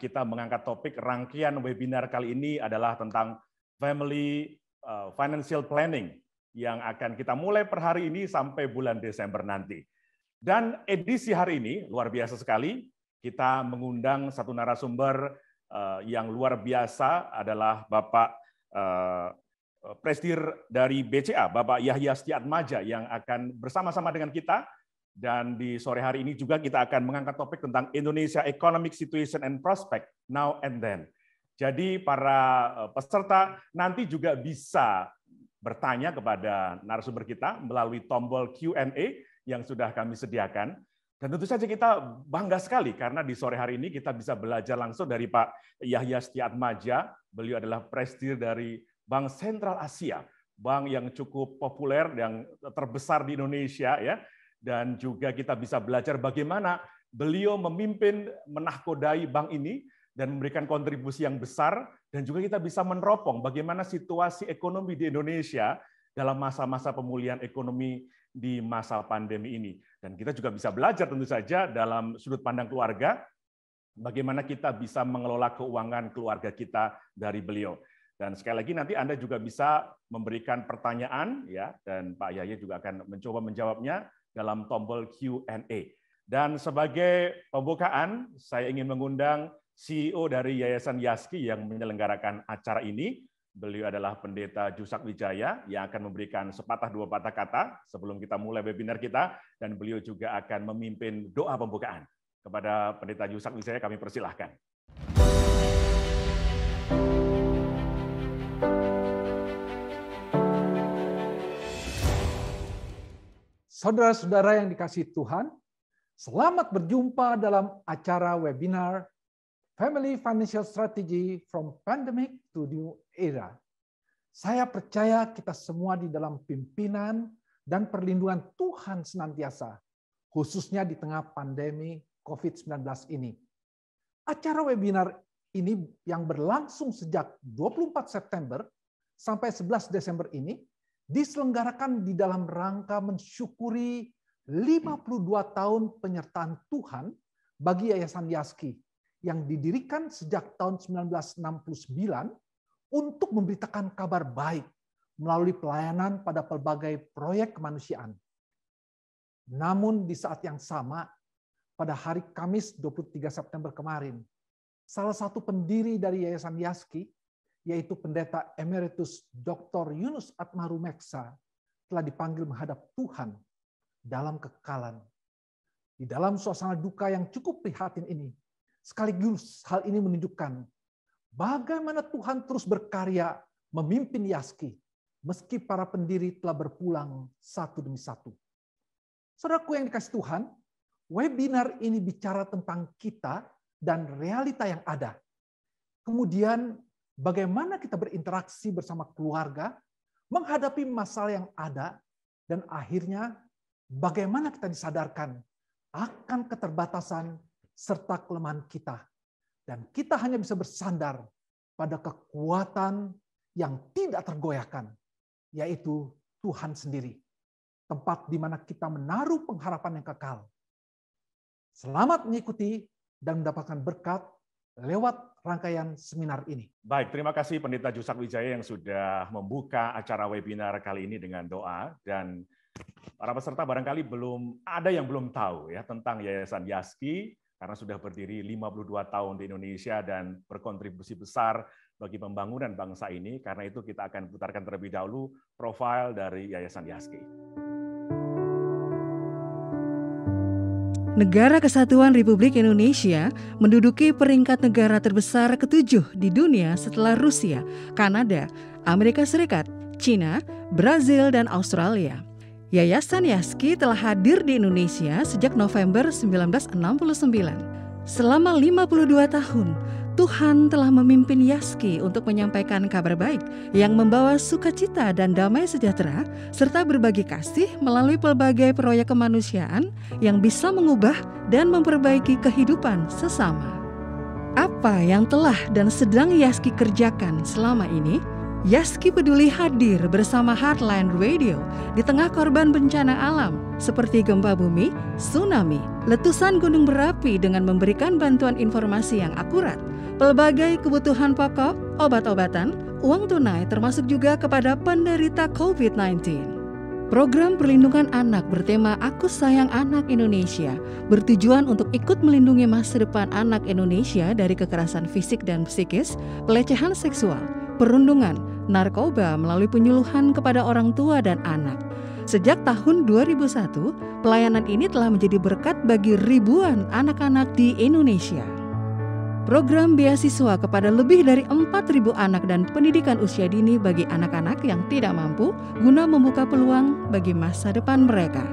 kita mengangkat topik rangkaian webinar kali ini adalah tentang family eh, financial planning yang akan kita mulai per hari ini sampai bulan Desember nanti. Dan edisi hari ini luar biasa sekali, kita mengundang satu narasumber eh, yang luar biasa adalah Bapak eh, Presdir dari BCA, Bapak Yahya Setiatmaja yang akan bersama-sama dengan kita dan di sore hari ini juga kita akan mengangkat topik tentang Indonesia Economic Situation and Prospect Now and Then. Jadi para eh, peserta nanti juga bisa bertanya kepada narasumber kita melalui tombol Q&A yang sudah kami sediakan. Dan tentu saja kita bangga sekali karena di sore hari ini kita bisa belajar langsung dari Pak Yahya Setiatmaja. Beliau adalah presidir dari Bank Sentral Asia, bank yang cukup populer yang terbesar di Indonesia ya dan juga kita bisa belajar bagaimana beliau memimpin menahkodai bank ini dan memberikan kontribusi yang besar dan juga kita bisa meneropong bagaimana situasi ekonomi di Indonesia dalam masa-masa pemulihan ekonomi di masa pandemi ini. Dan kita juga bisa belajar tentu saja dalam sudut pandang keluarga bagaimana kita bisa mengelola keuangan keluarga kita dari beliau. Dan sekali lagi nanti Anda juga bisa memberikan pertanyaan ya dan Pak Yahya juga akan mencoba menjawabnya dalam tombol Q&A. Dan sebagai pembukaan, saya ingin mengundang CEO dari Yayasan Yaski yang menyelenggarakan acara ini. Beliau adalah Pendeta Jusak Wijaya yang akan memberikan sepatah dua patah kata sebelum kita mulai webinar kita. Dan beliau juga akan memimpin doa pembukaan. Kepada Pendeta Jusak Wijaya kami persilahkan. Saudara-saudara yang dikasih Tuhan, selamat berjumpa dalam acara webinar Family Financial Strategy from Pandemic to New Era. Saya percaya kita semua di dalam pimpinan dan perlindungan Tuhan senantiasa, khususnya di tengah pandemi COVID-19 ini. Acara webinar ini yang berlangsung sejak 24 September sampai 11 Desember ini diselenggarakan di dalam rangka mensyukuri 52 tahun penyertaan Tuhan bagi Yayasan Yaski yang didirikan sejak tahun 1969 untuk memberitakan kabar baik melalui pelayanan pada pelbagai proyek kemanusiaan. Namun di saat yang sama, pada hari Kamis 23 September kemarin, salah satu pendiri dari Yayasan Yaski, yaitu pendeta emeritus Dr. Yunus Atmarumeksa telah dipanggil menghadap Tuhan dalam kekalan. Di dalam suasana duka yang cukup prihatin ini, sekaligus hal ini menunjukkan bagaimana Tuhan terus berkarya memimpin Yaski meski para pendiri telah berpulang satu demi satu. Saudaraku yang dikasih Tuhan, webinar ini bicara tentang kita dan realita yang ada. Kemudian bagaimana kita berinteraksi bersama keluarga, menghadapi masalah yang ada, dan akhirnya bagaimana kita disadarkan akan keterbatasan serta kelemahan kita. Dan kita hanya bisa bersandar pada kekuatan yang tidak tergoyahkan, yaitu Tuhan sendiri. Tempat di mana kita menaruh pengharapan yang kekal. Selamat mengikuti dan mendapatkan berkat lewat rangkaian seminar ini. Baik, terima kasih Pendeta Jusak Wijaya yang sudah membuka acara webinar kali ini dengan doa dan para peserta barangkali belum ada yang belum tahu ya tentang Yayasan Yaski karena sudah berdiri 52 tahun di Indonesia dan berkontribusi besar bagi pembangunan bangsa ini. Karena itu kita akan putarkan terlebih dahulu profil dari Yayasan Yaski. Negara Kesatuan Republik Indonesia menduduki peringkat negara terbesar ketujuh di dunia setelah Rusia, Kanada, Amerika Serikat, China, Brazil, dan Australia. Yayasan Yaski telah hadir di Indonesia sejak November 1969. Selama 52 tahun, Tuhan telah memimpin Yaski untuk menyampaikan kabar baik yang membawa sukacita dan damai sejahtera serta berbagi kasih melalui pelbagai proyek kemanusiaan yang bisa mengubah dan memperbaiki kehidupan sesama. Apa yang telah dan sedang Yaski kerjakan selama ini? Yaski Peduli hadir bersama Heartland Radio di tengah korban bencana alam seperti gempa bumi, tsunami, letusan gunung berapi dengan memberikan bantuan informasi yang akurat, pelbagai kebutuhan pokok, obat-obatan, uang tunai termasuk juga kepada penderita COVID-19. Program perlindungan anak bertema Aku Sayang Anak Indonesia bertujuan untuk ikut melindungi masa depan anak Indonesia dari kekerasan fisik dan psikis, pelecehan seksual, perundungan, narkoba melalui penyuluhan kepada orang tua dan anak. Sejak tahun 2001, pelayanan ini telah menjadi berkat bagi ribuan anak-anak di Indonesia. Program beasiswa kepada lebih dari 4.000 anak dan pendidikan usia dini bagi anak-anak yang tidak mampu guna membuka peluang bagi masa depan mereka.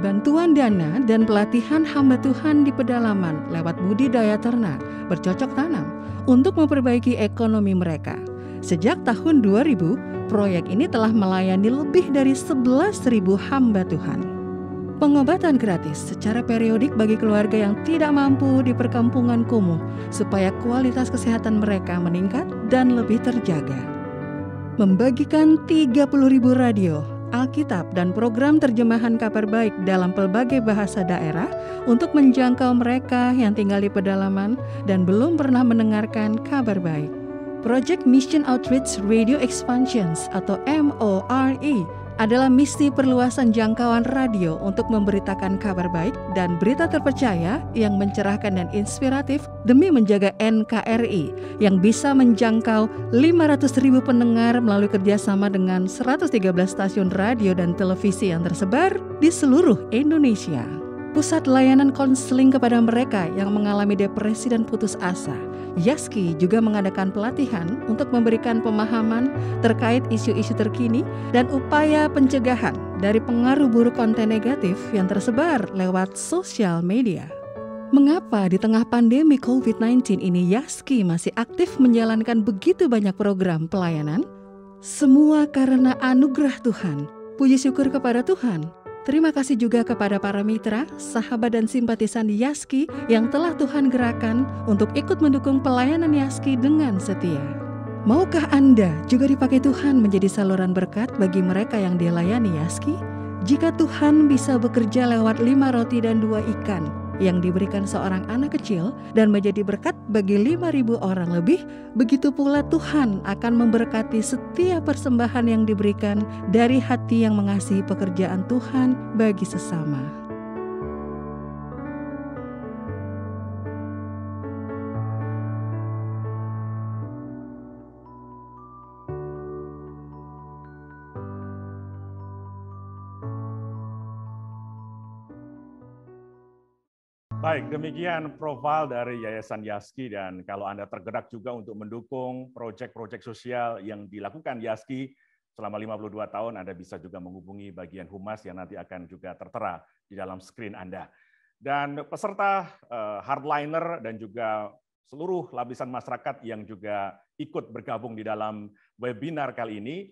Bantuan dana dan pelatihan hamba Tuhan di pedalaman lewat budidaya ternak, bercocok tanam, untuk memperbaiki ekonomi mereka. Sejak tahun 2000, proyek ini telah melayani lebih dari 11.000 hamba Tuhan. Pengobatan gratis secara periodik bagi keluarga yang tidak mampu di perkampungan kumuh supaya kualitas kesehatan mereka meningkat dan lebih terjaga. Membagikan 30.000 radio, Alkitab dan program terjemahan kabar baik dalam pelbagai bahasa daerah untuk menjangkau mereka yang tinggal di pedalaman dan belum pernah mendengarkan kabar baik. Project Mission Outreach Radio Expansions atau MORE adalah misi perluasan jangkauan radio untuk memberitakan kabar baik dan berita terpercaya yang mencerahkan dan inspiratif demi menjaga NKRI yang bisa menjangkau 500 ribu pendengar melalui kerjasama dengan 113 stasiun radio dan televisi yang tersebar di seluruh Indonesia pusat layanan konseling kepada mereka yang mengalami depresi dan putus asa Yaski juga mengadakan pelatihan untuk memberikan pemahaman terkait isu-isu terkini dan upaya pencegahan dari pengaruh buruk konten negatif yang tersebar lewat sosial media. Mengapa di tengah pandemi COVID-19 ini Yaski masih aktif menjalankan begitu banyak program pelayanan? Semua karena anugerah Tuhan. Puji syukur kepada Tuhan Terima kasih juga kepada para mitra, sahabat dan simpatisan Yaski yang telah Tuhan gerakan untuk ikut mendukung pelayanan Yaski dengan setia. Maukah Anda juga dipakai Tuhan menjadi saluran berkat bagi mereka yang dilayani Yaski? Jika Tuhan bisa bekerja lewat lima roti dan dua ikan, yang diberikan seorang anak kecil dan menjadi berkat bagi 5.000 orang lebih, begitu pula Tuhan akan memberkati setiap persembahan yang diberikan dari hati yang mengasihi pekerjaan Tuhan bagi sesama. Baik, demikian profil dari Yayasan Yaski dan kalau Anda tergerak juga untuk mendukung proyek-proyek sosial yang dilakukan Yaski selama 52 tahun Anda bisa juga menghubungi bagian humas yang nanti akan juga tertera di dalam screen Anda. Dan peserta eh, hardliner dan juga seluruh lapisan masyarakat yang juga ikut bergabung di dalam webinar kali ini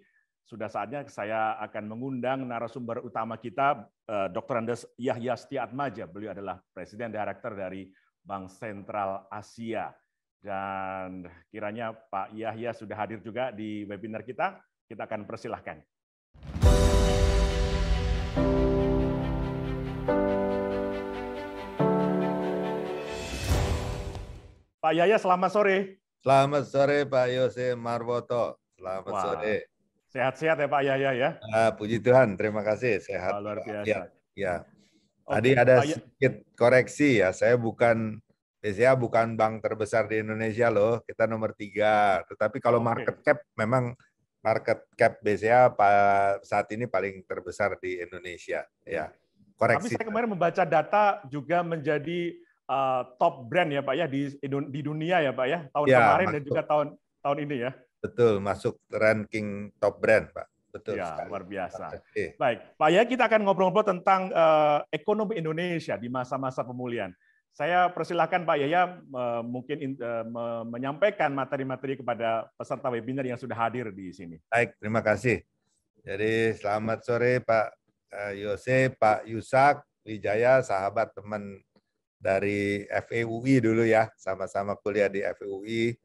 sudah saatnya saya akan mengundang narasumber utama kita, eh, Dr. Andes Yahya Setiatmaja. Beliau adalah Presiden Direktur dari Bank Sentral Asia. Dan kiranya Pak Yahya sudah hadir juga di webinar kita. Kita akan persilahkan. Pak Yahya, selamat sore. Selamat sore Pak Yose Marwoto. Selamat Wah. sore. Sehat-sehat ya Pak Yahya ya. Uh, puji Tuhan, terima kasih sehat. Oh, luar biasa. Ya, ya. Tadi ada ya- sedikit koreksi ya, saya bukan BCA bukan bank terbesar di Indonesia loh, kita nomor tiga. Tetapi kalau okay. market cap memang market cap BCA saat ini paling terbesar di Indonesia. Ya, koreksi. Tapi saya kemarin membaca data juga menjadi uh, top brand ya Pak ya di di dunia ya Pak ya tahun ya, kemarin maksud. dan juga tahun tahun ini ya. Betul, masuk ranking top brand, Pak. Betul. Ya, sekali. luar biasa. Baik, Pak ya kita akan ngobrol-ngobrol tentang uh, ekonomi Indonesia di masa-masa pemulihan. Saya persilahkan Pak Yaya eh, mungkin in, eh, menyampaikan materi-materi kepada peserta webinar yang sudah hadir di sini. Baik, terima kasih. Jadi selamat sore Pak Yose, Pak Yusak, Wijaya, sahabat teman dari FEUI dulu ya, sama-sama kuliah di FEUI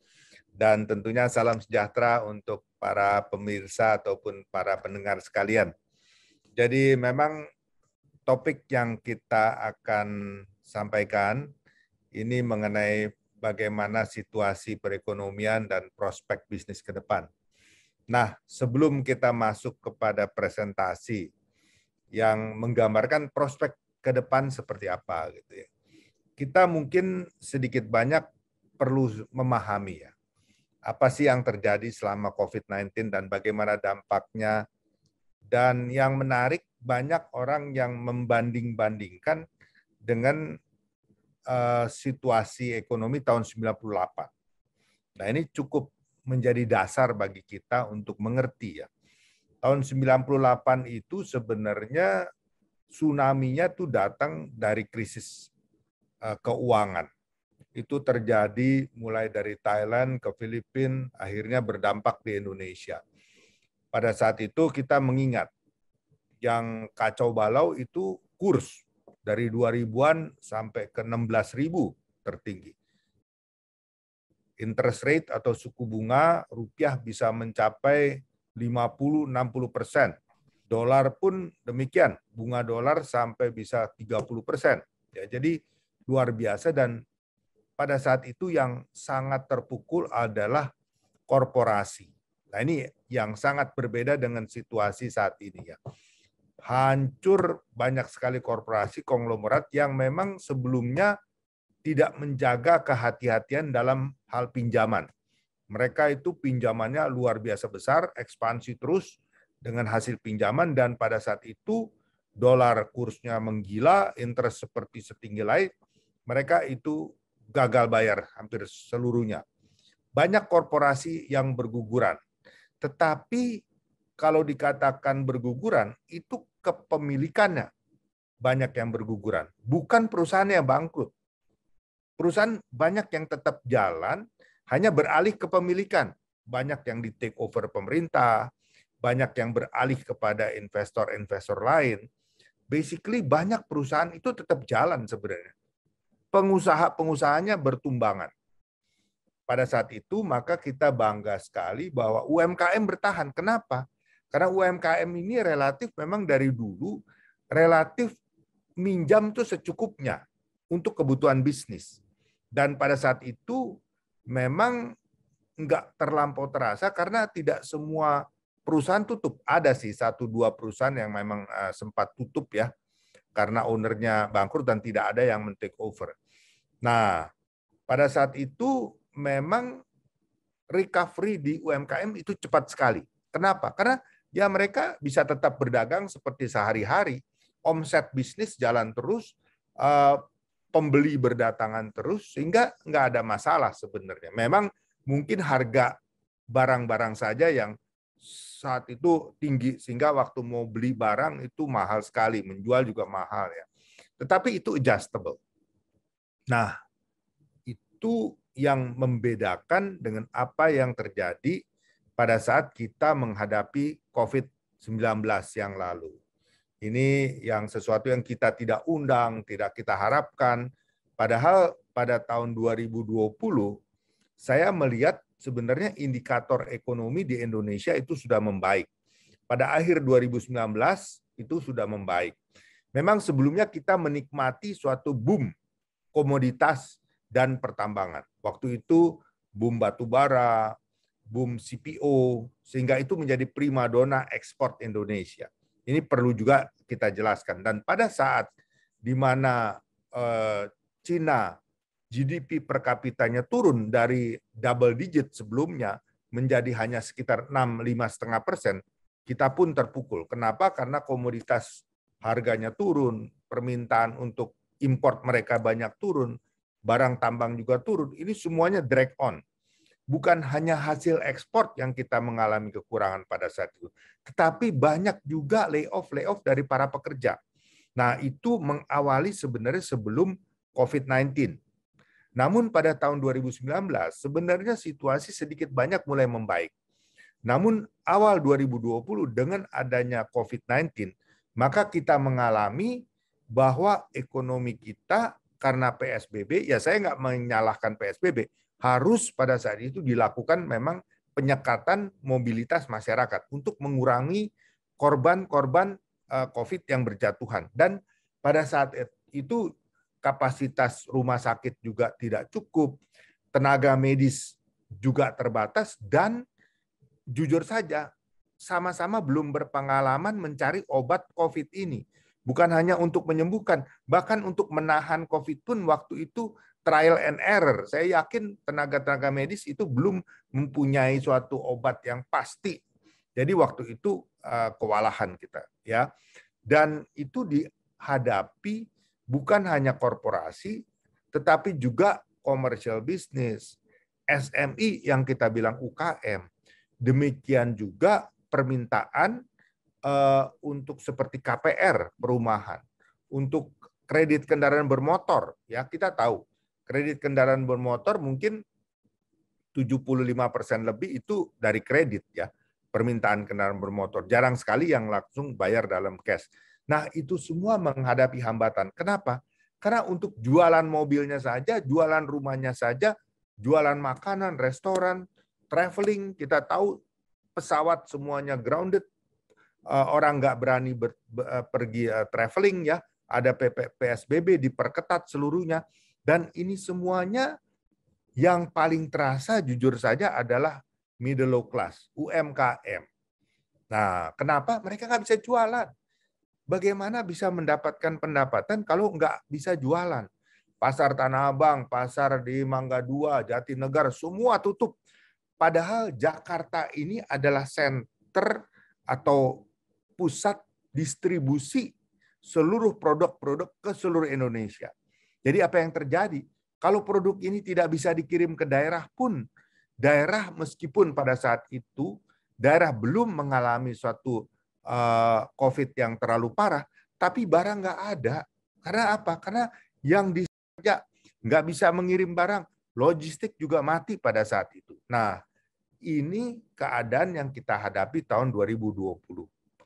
dan tentunya salam sejahtera untuk para pemirsa ataupun para pendengar sekalian. Jadi memang topik yang kita akan sampaikan ini mengenai bagaimana situasi perekonomian dan prospek bisnis ke depan. Nah, sebelum kita masuk kepada presentasi yang menggambarkan prospek ke depan seperti apa gitu ya. Kita mungkin sedikit banyak perlu memahami ya apa sih yang terjadi selama COVID-19 dan bagaimana dampaknya. Dan yang menarik, banyak orang yang membanding-bandingkan dengan uh, situasi ekonomi tahun 98. Nah ini cukup menjadi dasar bagi kita untuk mengerti ya. Tahun 98 itu sebenarnya tsunami-nya tuh datang dari krisis uh, keuangan itu terjadi mulai dari Thailand ke Filipina, akhirnya berdampak di Indonesia. Pada saat itu kita mengingat yang kacau balau itu kurs dari 2000-an sampai ke 16.000 tertinggi. Interest rate atau suku bunga rupiah bisa mencapai 50-60 persen. Dolar pun demikian, bunga dolar sampai bisa 30 persen. Ya, jadi luar biasa dan pada saat itu yang sangat terpukul adalah korporasi. Nah ini yang sangat berbeda dengan situasi saat ini ya. Hancur banyak sekali korporasi konglomerat yang memang sebelumnya tidak menjaga kehati-hatian dalam hal pinjaman. Mereka itu pinjamannya luar biasa besar, ekspansi terus dengan hasil pinjaman dan pada saat itu dolar kursnya menggila, interest seperti setinggi lain, mereka itu gagal bayar hampir seluruhnya. Banyak korporasi yang berguguran. Tetapi kalau dikatakan berguguran, itu kepemilikannya banyak yang berguguran. Bukan perusahaan yang bangkrut. Perusahaan banyak yang tetap jalan, hanya beralih kepemilikan. Banyak yang di take over pemerintah, banyak yang beralih kepada investor-investor lain. Basically banyak perusahaan itu tetap jalan sebenarnya pengusaha-pengusahanya bertumbangan. Pada saat itu maka kita bangga sekali bahwa UMKM bertahan. Kenapa? Karena UMKM ini relatif memang dari dulu relatif minjam tuh secukupnya untuk kebutuhan bisnis. Dan pada saat itu memang nggak terlampau terasa karena tidak semua perusahaan tutup. Ada sih satu dua perusahaan yang memang eh, sempat tutup ya karena ownernya bangkrut dan tidak ada yang men-take over. Nah, pada saat itu memang recovery di UMKM itu cepat sekali. Kenapa? Karena ya mereka bisa tetap berdagang seperti sehari-hari, omset bisnis jalan terus, eh, pembeli berdatangan terus, sehingga nggak ada masalah sebenarnya. Memang mungkin harga barang-barang saja yang saat itu tinggi sehingga waktu mau beli barang itu mahal sekali, menjual juga mahal ya. Tetapi itu adjustable. Nah, itu yang membedakan dengan apa yang terjadi pada saat kita menghadapi COVID-19 yang lalu. Ini yang sesuatu yang kita tidak undang, tidak kita harapkan. Padahal pada tahun 2020 saya melihat sebenarnya indikator ekonomi di Indonesia itu sudah membaik. Pada akhir 2019 itu sudah membaik. Memang sebelumnya kita menikmati suatu boom komoditas dan pertambangan. Waktu itu boom batubara, boom CPO, sehingga itu menjadi primadona ekspor Indonesia. Ini perlu juga kita jelaskan. Dan pada saat di mana eh, Cina GDP per kapitanya turun dari double digit sebelumnya menjadi hanya sekitar 6 setengah persen, kita pun terpukul. Kenapa? Karena komoditas harganya turun, permintaan untuk import mereka banyak turun, barang tambang juga turun. Ini semuanya drag on. Bukan hanya hasil ekspor yang kita mengalami kekurangan pada saat itu, tetapi banyak juga layoff-layoff dari para pekerja. Nah, itu mengawali sebenarnya sebelum COVID-19 namun pada tahun 2019 sebenarnya situasi sedikit banyak mulai membaik. Namun awal 2020 dengan adanya COVID-19, maka kita mengalami bahwa ekonomi kita karena PSBB, ya saya nggak menyalahkan PSBB, harus pada saat itu dilakukan memang penyekatan mobilitas masyarakat untuk mengurangi korban-korban eh, COVID yang berjatuhan. Dan pada saat itu kapasitas rumah sakit juga tidak cukup, tenaga medis juga terbatas, dan jujur saja, sama-sama belum berpengalaman mencari obat COVID ini. Bukan hanya untuk menyembuhkan, bahkan untuk menahan COVID pun waktu itu trial and error. Saya yakin tenaga-tenaga medis itu belum mempunyai suatu obat yang pasti. Jadi waktu itu eh, kewalahan kita, ya. Dan itu dihadapi bukan hanya korporasi, tetapi juga commercial business, SMI e yang kita bilang UKM. Demikian juga permintaan uh, untuk seperti KPR perumahan, untuk kredit kendaraan bermotor, ya kita tahu kredit kendaraan bermotor mungkin 75% lebih itu dari kredit ya permintaan kendaraan bermotor. Jarang sekali yang langsung bayar dalam cash. Nah, itu semua menghadapi hambatan. Kenapa? Karena untuk jualan mobilnya saja, jualan rumahnya saja, jualan makanan, restoran, traveling, kita tahu pesawat semuanya grounded, eh, orang nggak berani ber, eh, pergi eh, traveling ya, ada pp PSBB diperketat seluruhnya, dan ini semuanya yang paling terasa jujur saja adalah middle low class, UMKM. Nah, kenapa mereka nggak bisa jualan? bagaimana bisa mendapatkan pendapatan kalau nggak bisa jualan? Pasar Tanah Abang, pasar di Mangga Dua, Jatinegara, semua tutup. Padahal Jakarta ini adalah center atau pusat distribusi seluruh produk-produk ke seluruh Indonesia. Jadi apa yang terjadi? Kalau produk ini tidak bisa dikirim ke daerah pun, daerah meskipun pada saat itu daerah belum mengalami suatu Eh, COVID yang terlalu parah, tapi barang nggak ada. Karena apa? Karena yang di ya, nggak bisa mengirim barang, logistik juga mati pada saat itu. Nah, ini keadaan yang kita hadapi tahun 2020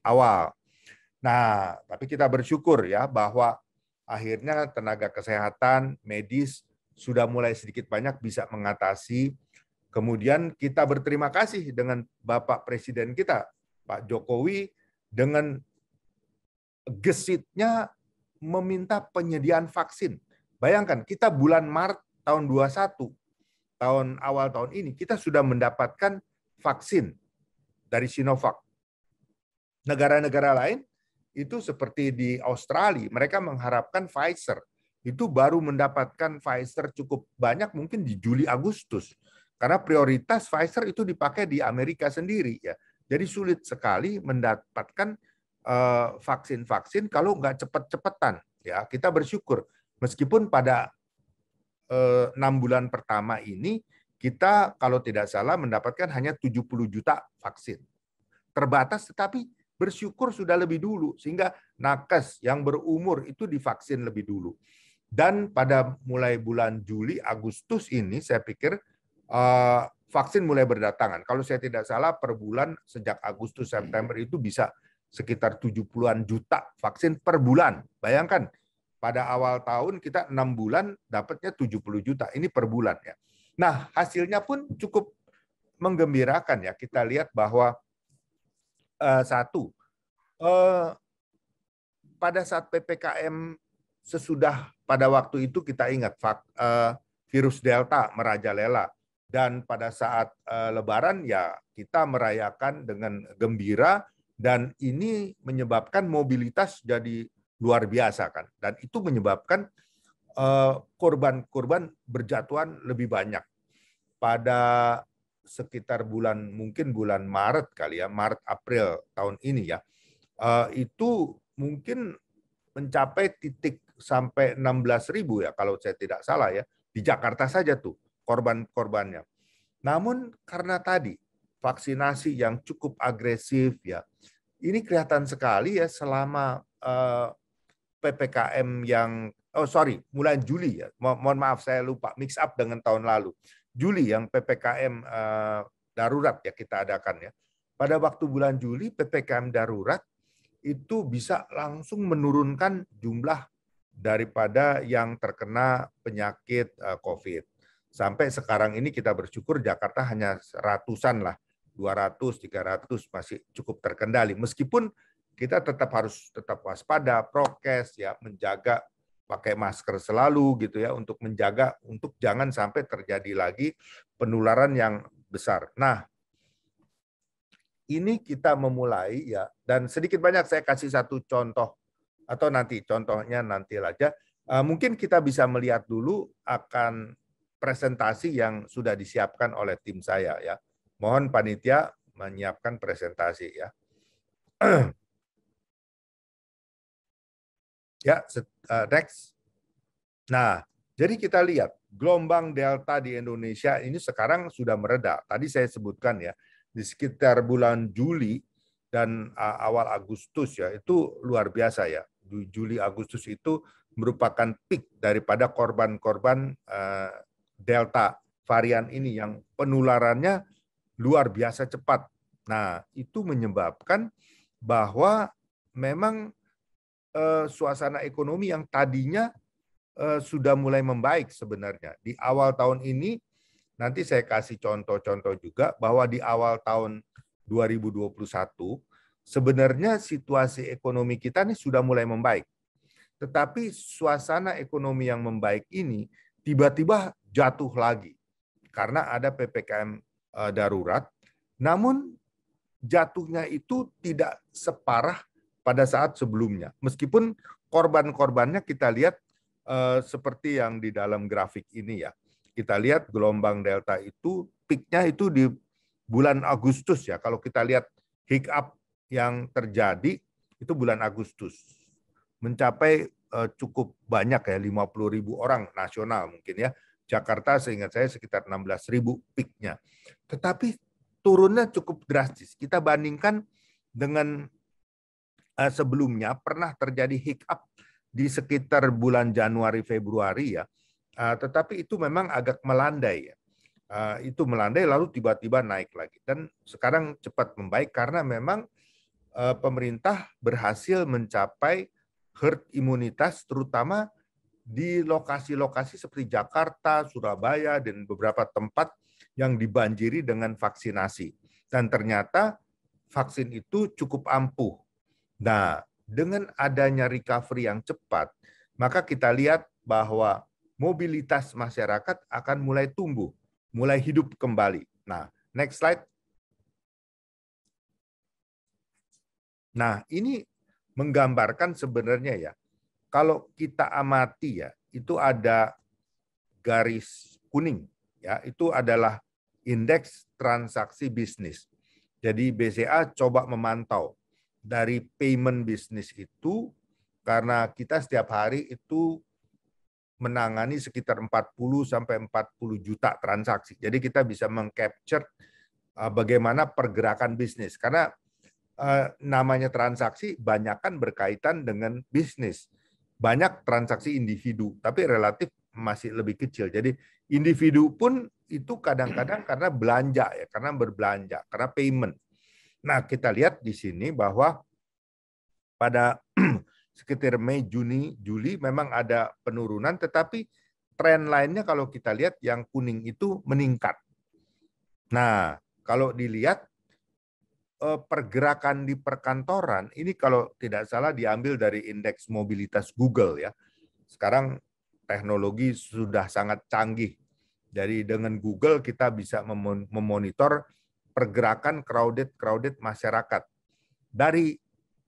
awal. Nah, tapi kita bersyukur ya bahwa akhirnya tenaga kesehatan, medis sudah mulai sedikit banyak bisa mengatasi. Kemudian kita berterima kasih dengan Bapak Presiden kita, Pak Jokowi dengan gesitnya meminta penyediaan vaksin. Bayangkan kita bulan Maret tahun 21 tahun awal tahun ini kita sudah mendapatkan vaksin dari Sinovac. Negara-negara lain itu seperti di Australia, mereka mengharapkan Pfizer. Itu baru mendapatkan Pfizer cukup banyak mungkin di Juli Agustus. Karena prioritas Pfizer itu dipakai di Amerika sendiri ya. Jadi sulit sekali mendapatkan eh, vaksin-vaksin kalau nggak cepat cepetan Ya, kita bersyukur meskipun pada eh, enam bulan pertama ini kita kalau tidak salah mendapatkan hanya 70 juta vaksin. Terbatas tetapi bersyukur sudah lebih dulu sehingga nakes yang berumur itu divaksin lebih dulu. Dan pada mulai bulan Juli Agustus ini saya pikir eh, vaksin mulai berdatangan. Kalau saya tidak salah per bulan sejak Agustus hmm. September itu bisa sekitar 70-an juta vaksin per bulan. Bayangkan pada awal tahun kita 6 bulan dapatnya 70 juta. Ini per bulan ya. Nah, hasilnya pun cukup menggembirakan ya. Kita lihat bahwa uh, satu uh, pada saat PPKM sesudah pada waktu itu kita ingat uh, virus delta merajalela dan pada saat uh, lebaran ya kita merayakan dengan gembira dan ini menyebabkan mobilitas jadi luar biasa kan dan itu menyebabkan eh, korban-korban uh, berjatuhan lebih banyak pada sekitar bulan mungkin bulan Maret kali ya Maret April tahun ini ya uh, itu mungkin mencapai titik sampai 16.000 ya kalau saya tidak salah ya di Jakarta saja tuh korban-korbannya. Namun karena tadi vaksinasi yang cukup agresif ya, ini kelihatan sekali ya selama eh, ppkm yang oh sorry mulai Juli ya, Mo mohon maaf saya lupa mix up dengan tahun lalu Juli yang ppkm eh, darurat ya kita adakan ya. Pada waktu bulan Juli ppkm darurat itu bisa langsung menurunkan jumlah daripada yang terkena penyakit eh, COVID. Sampai sekarang ini kita bersyukur Jakarta hanya ratusan lah, 200, 300 masih cukup terkendali. Meskipun kita tetap harus tetap waspada, prokes ya, menjaga pakai masker selalu gitu ya untuk menjaga untuk jangan sampai terjadi lagi penularan yang besar. Nah, ini kita memulai ya dan sedikit banyak saya kasih satu contoh atau nanti contohnya nanti aja. Eh, mungkin kita bisa melihat dulu akan presentasi yang sudah disiapkan oleh tim saya ya. Mohon panitia menyiapkan presentasi ya. ya, eh, next. Nah, jadi kita lihat gelombang delta di Indonesia ini sekarang sudah mereda. Tadi saya sebutkan ya di sekitar bulan Juli dan awal Agustus ya itu luar biasa ya. Juli Agustus itu merupakan peak daripada korban-korban eh, Delta varian ini yang penularannya luar biasa cepat. Nah, itu menyebabkan bahwa memang eh, suasana ekonomi yang tadinya eh, sudah mulai membaik sebenarnya. Di awal tahun ini nanti saya kasih contoh-contoh juga bahwa di awal tahun 2021 sebenarnya situasi ekonomi kita ini sudah mulai membaik. Tetapi suasana ekonomi yang membaik ini tiba-tiba jatuh lagi karena ada PPKM e, darurat. Namun jatuhnya itu tidak separah pada saat sebelumnya. Meskipun korban-korbannya kita lihat e, seperti yang di dalam grafik ini ya. Kita lihat gelombang delta itu peaknya itu di bulan Agustus ya. Kalau kita lihat hiccup yang terjadi itu bulan Agustus. Mencapai e, cukup banyak ya 50 ribu orang nasional mungkin ya Jakarta seingat saya sekitar 16 ribu peaknya. Tetapi turunnya cukup drastis. Kita bandingkan dengan eh, sebelumnya pernah terjadi hiccup di sekitar bulan Januari Februari ya. Eh, tetapi itu memang agak melandai ya. Eh, itu melandai lalu tiba-tiba naik lagi dan sekarang cepat membaik karena memang pemerintah berhasil mencapai herd imunitas terutama di lokasi-lokasi seperti Jakarta, Surabaya, dan beberapa tempat yang dibanjiri dengan vaksinasi. Dan ternyata vaksin itu cukup ampuh. Nah, dengan adanya recovery yang cepat, maka kita lihat bahwa mobilitas masyarakat akan mulai tumbuh, mulai hidup kembali. Nah, next slide. Nah, ini menggambarkan sebenarnya ya kalau kita amati ya, itu ada garis kuning ya, itu adalah indeks transaksi bisnis. Jadi BCA coba memantau dari payment bisnis itu karena kita setiap hari itu menangani sekitar 40 sampai 40 juta transaksi. Jadi kita bisa mengcapture eh, bagaimana pergerakan bisnis karena eh, namanya transaksi banyak kan berkaitan dengan bisnis banyak transaksi individu, tapi relatif masih lebih kecil. Jadi individu pun itu kadang-kadang karena belanja ya, karena berbelanja, karena payment. Nah, kita lihat di sini bahwa pada sekitar Mei, Juni, Juli memang ada penurunan tetapi tren lainnya kalau kita lihat yang kuning itu meningkat. Nah, kalau dilihat Eh, pergerakan di perkantoran ini kalau tidak salah diambil dari indeks mobilitas Google ya. Sekarang teknologi sudah sangat canggih. Jadi dengan Google kita bisa memonitor pergerakan crowded-crowded masyarakat. Dari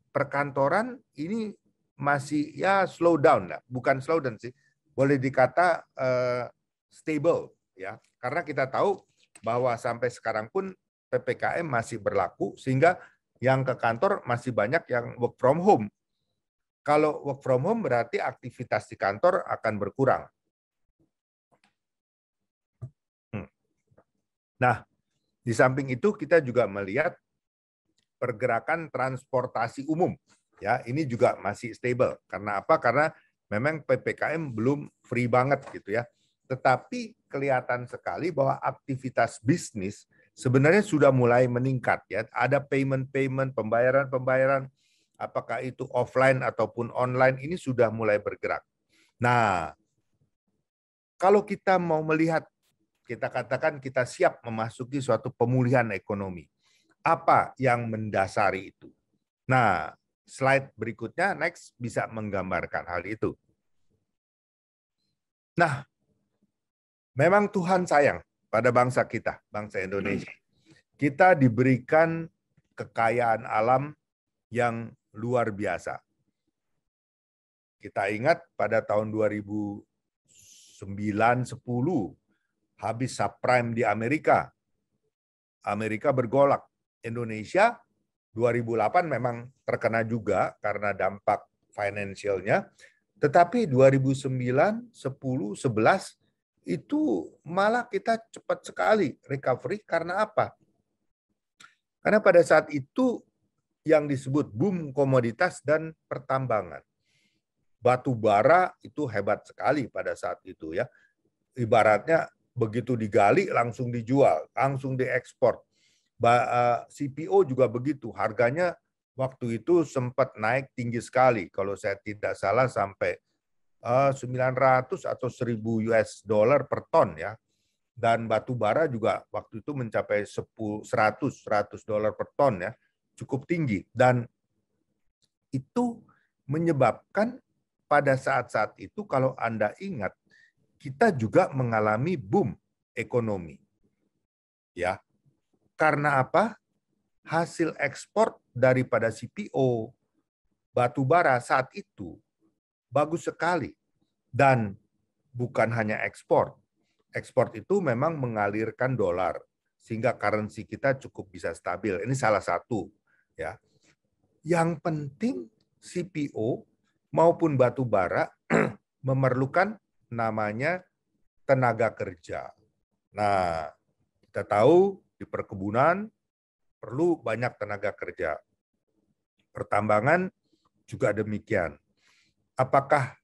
perkantoran ini masih ya slow down lah, bukan slow down sih. Boleh dikata uh, stable ya. Karena kita tahu bahwa sampai sekarang pun PPKM masih berlaku sehingga yang ke kantor masih banyak yang work from home. Kalau work from home berarti aktivitas di kantor akan berkurang. Hmm. Nah, di samping itu kita juga melihat pergerakan transportasi umum. Ya, ini juga masih stable. Karena apa? Karena memang PPKM belum free banget gitu ya. Tetapi kelihatan sekali bahwa aktivitas bisnis sebenarnya sudah mulai meningkat ya. Ada payment-payment, pembayaran-pembayaran, apakah itu offline ataupun online ini sudah mulai bergerak. Nah, kalau kita mau melihat, kita katakan kita siap memasuki suatu pemulihan ekonomi. Apa yang mendasari itu? Nah, slide berikutnya next bisa menggambarkan hal itu. Nah, memang Tuhan sayang pada bangsa kita, bangsa Indonesia. Hmm. Kita diberikan kekayaan alam yang luar biasa. Kita ingat pada tahun 2009 10 habis subprime di Amerika. Amerika bergolak. Indonesia 2008 memang terkena juga karena dampak finansialnya. Tetapi 2009, 10, 11 itu malah kita cepat sekali recovery karena apa? Karena pada saat itu yang disebut boom komoditas dan pertambangan. Batu bara itu hebat sekali pada saat itu ya. Ibaratnya begitu digali langsung dijual, langsung diekspor. Eh, CPO juga begitu, harganya waktu itu sempat naik tinggi sekali. Kalau saya tidak salah sampai 900 eh, atau 1000 US dollar per ton ya. Dan batu bara juga waktu itu mencapai 10 100 100 dolar per ton ya. Cukup tinggi dan itu menyebabkan pada saat-saat itu kalau Anda ingat kita juga mengalami boom ekonomi. Ya. Karena apa? Hasil ekspor daripada CPO batu bara saat itu bagus sekali. Dan bukan hanya ekspor. Ekspor itu memang mengalirkan dolar sehingga currency kita cukup bisa stabil. Ini salah satu ya. Yang penting CPO maupun batu bara memerlukan namanya tenaga kerja. Nah, kita tahu di perkebunan perlu banyak tenaga kerja. Pertambangan juga demikian. Apakah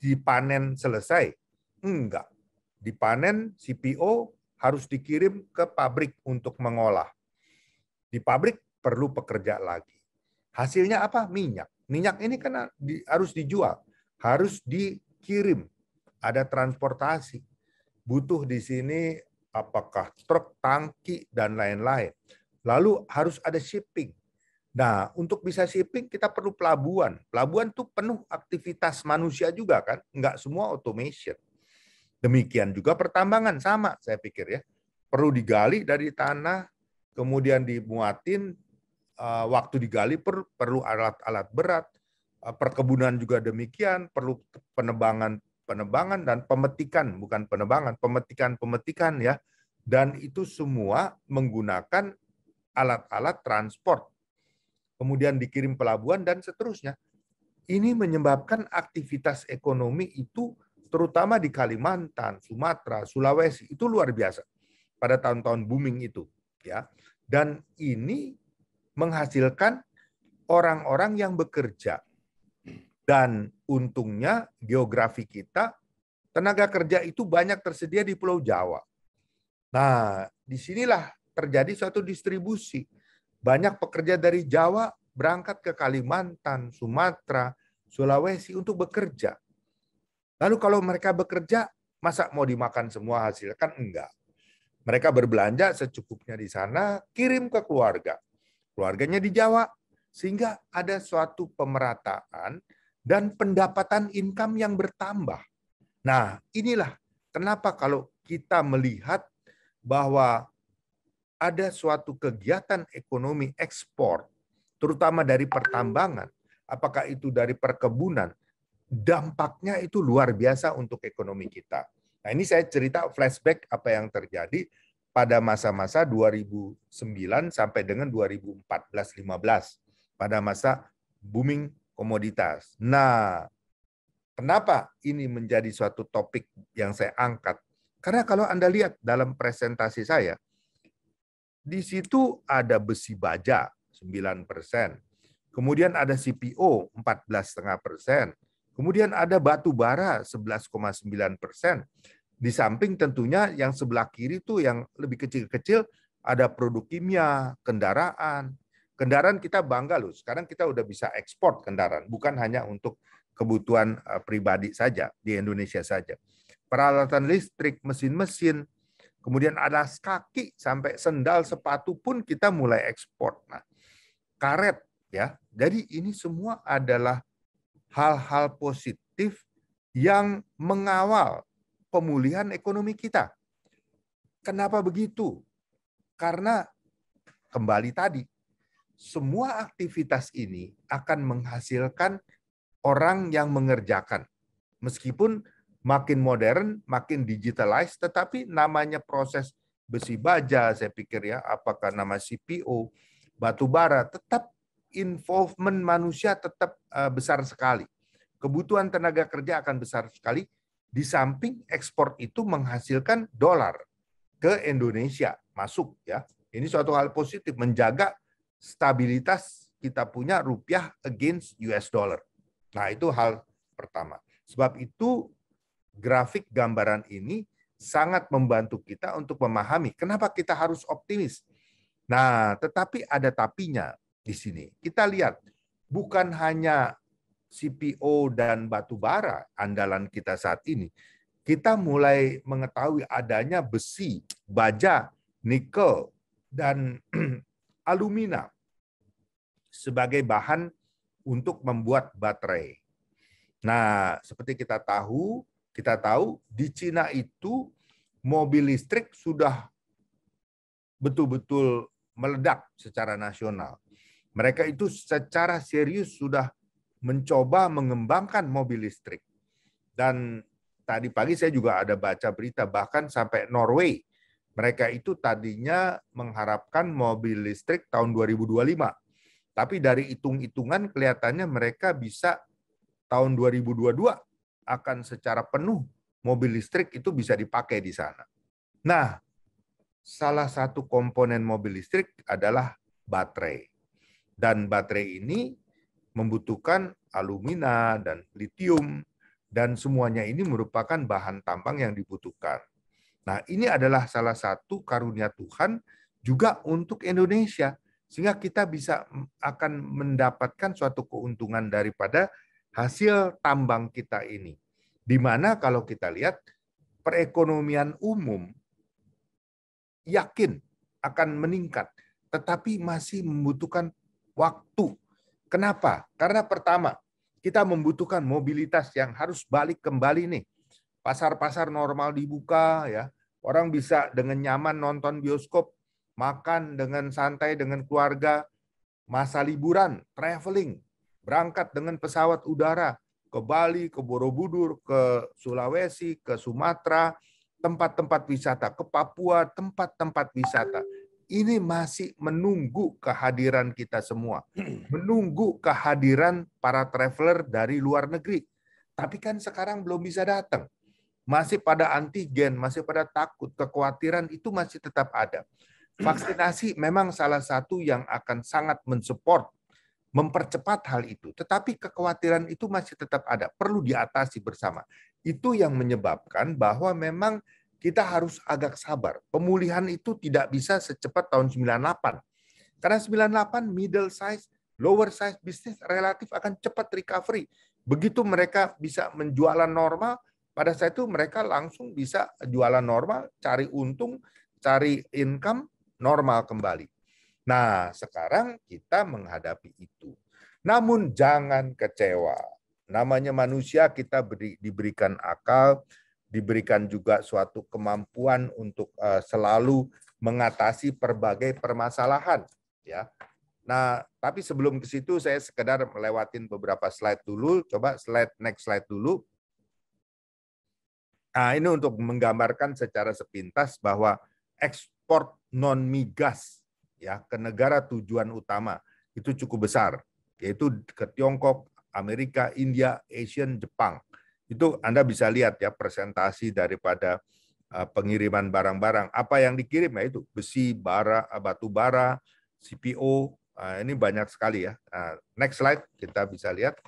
dipanen selesai? Enggak. Dipanen CPO harus dikirim ke pabrik untuk mengolah. Di pabrik perlu pekerja lagi. Hasilnya apa? Minyak. Minyak ini kan harus dijual, harus dikirim. Ada transportasi. Butuh di sini apakah truk, tangki, dan lain-lain. Lalu harus ada shipping. Nah, untuk bisa shipping kita perlu pelabuhan. Pelabuhan tuh penuh aktivitas manusia juga kan, nggak semua automation. Demikian juga pertambangan sama saya pikir ya. Perlu digali dari tanah, kemudian dimuatin, eh, waktu digali per, perlu alat-alat berat, eh, perkebunan juga demikian, perlu penebangan penebangan dan pemetikan bukan penebangan pemetikan pemetikan ya dan itu semua menggunakan alat-alat transport kemudian dikirim pelabuhan dan seterusnya. Ini menyebabkan aktivitas ekonomi itu terutama di Kalimantan, Sumatera, Sulawesi itu luar biasa pada tahun-tahun booming itu, ya. Dan ini menghasilkan orang-orang yang bekerja. Dan untungnya geografi kita tenaga kerja itu banyak tersedia di Pulau Jawa. Nah, disinilah terjadi suatu distribusi banyak pekerja dari Jawa berangkat ke Kalimantan, Sumatera, Sulawesi untuk bekerja. Lalu kalau mereka bekerja, masa mau dimakan semua hasil? Kan enggak. Mereka berbelanja secukupnya di sana, kirim ke keluarga. Keluarganya di Jawa, sehingga ada suatu pemerataan dan pendapatan income yang bertambah. Nah, inilah kenapa kalau kita melihat bahwa ada suatu kegiatan ekonomi ekspor, terutama dari pertambangan, apakah itu dari perkebunan, dampaknya itu luar biasa untuk ekonomi kita. Nah ini saya cerita flashback apa yang terjadi pada masa-masa 2009 sampai dengan 2014-15 pada masa booming komoditas. Nah, kenapa ini menjadi suatu topik yang saya angkat? Karena kalau Anda lihat dalam presentasi saya, di situ ada besi baja 9 persen, kemudian ada CPO 14,5 persen, kemudian ada batu bara 11,9 persen. Di samping tentunya yang sebelah kiri itu yang lebih kecil-kecil ada produk kimia, kendaraan. Kendaraan kita bangga loh, sekarang kita udah bisa ekspor kendaraan, bukan hanya untuk kebutuhan eh, pribadi saja di Indonesia saja. Peralatan listrik, mesin-mesin, Kemudian ada kaki sampai sendal sepatu pun kita mulai ekspor. Nah, karet ya. Jadi ini semua adalah hal-hal positif yang mengawal pemulihan ekonomi kita. Kenapa begitu? Karena kembali tadi, semua aktivitas ini akan menghasilkan orang yang mengerjakan. Meskipun makin modern, makin digitalized, tetapi namanya proses besi baja, saya pikir ya, apakah nama CPO, batu bara, tetap involvement manusia tetap eh, besar sekali. Kebutuhan tenaga kerja akan besar sekali, di samping ekspor itu menghasilkan dolar ke Indonesia masuk ya. Ini suatu hal positif menjaga stabilitas kita punya rupiah against US dollar. Nah, itu hal pertama. Sebab itu grafik gambaran ini sangat membantu kita untuk memahami kenapa kita harus optimis. Nah, tetapi ada tapinya di sini. Kita lihat bukan hanya CPO dan batu bara andalan kita saat ini. Kita mulai mengetahui adanya besi, baja, nikel, dan alumina sebagai bahan untuk membuat baterai. Nah, seperti kita tahu, kita tahu di Cina itu mobil listrik sudah betul-betul meledak secara nasional. Mereka itu secara serius sudah mencoba mengembangkan mobil listrik. Dan tadi pagi saya juga ada baca berita bahkan sampai Norway. Mereka itu tadinya mengharapkan mobil listrik tahun 2025. Tapi dari hitung-hitungan kelihatannya mereka bisa tahun 2022 akan secara penuh mobil listrik itu bisa dipakai di sana. Nah, salah satu komponen mobil listrik adalah baterai. Dan baterai ini membutuhkan alumina dan litium dan semuanya ini merupakan bahan tambang yang dibutuhkan. Nah, ini adalah salah satu karunia Tuhan juga untuk Indonesia sehingga kita bisa akan mendapatkan suatu keuntungan daripada hasil tambang kita ini. Di mana kalau kita lihat perekonomian umum yakin akan meningkat, tetapi masih membutuhkan waktu. Kenapa? Karena pertama, kita membutuhkan mobilitas yang harus balik kembali nih. Pasar-pasar normal dibuka ya. Orang bisa dengan nyaman nonton bioskop, makan dengan santai dengan keluarga, masa liburan, traveling, berangkat dengan pesawat udara ke Bali, ke Borobudur, ke Sulawesi, ke Sumatera, tempat-tempat wisata, ke Papua, tempat-tempat wisata. Ini masih menunggu kehadiran kita semua, menunggu kehadiran para traveler dari luar negeri. Tapi kan sekarang belum bisa datang. Masih pada antigen, masih pada takut, kekhawatiran itu masih tetap ada. Vaksinasi memang salah satu yang akan sangat mensupport mempercepat hal itu. Tetapi kekhawatiran itu masih tetap ada, perlu diatasi bersama. Itu yang menyebabkan bahwa memang kita harus agak sabar. Pemulihan itu tidak bisa secepat tahun 98. Karena 98 middle size, lower size bisnis relatif akan cepat recovery. Begitu mereka bisa menjualan normal, pada saat itu mereka langsung bisa jualan normal, cari untung, cari income normal kembali. Nah, sekarang kita menghadapi itu. Namun jangan kecewa. Namanya manusia kita beri, diberikan akal, diberikan juga suatu kemampuan untuk uh, selalu mengatasi berbagai permasalahan, ya. Nah, tapi sebelum ke situ saya sekedar melewatin beberapa slide dulu. Coba slide next slide dulu. Nah, ini untuk menggambarkan secara sepintas bahwa ekspor non migas ya ke negara tujuan utama itu cukup besar yaitu ke Tiongkok, Amerika, India, Asian, Jepang. Itu Anda bisa lihat ya presentasi daripada eh, pengiriman barang-barang. Apa yang dikirim ya itu besi, bara, eh, batu bara, CPO. Eh, ini banyak sekali ya. Nah, next slide kita bisa lihat.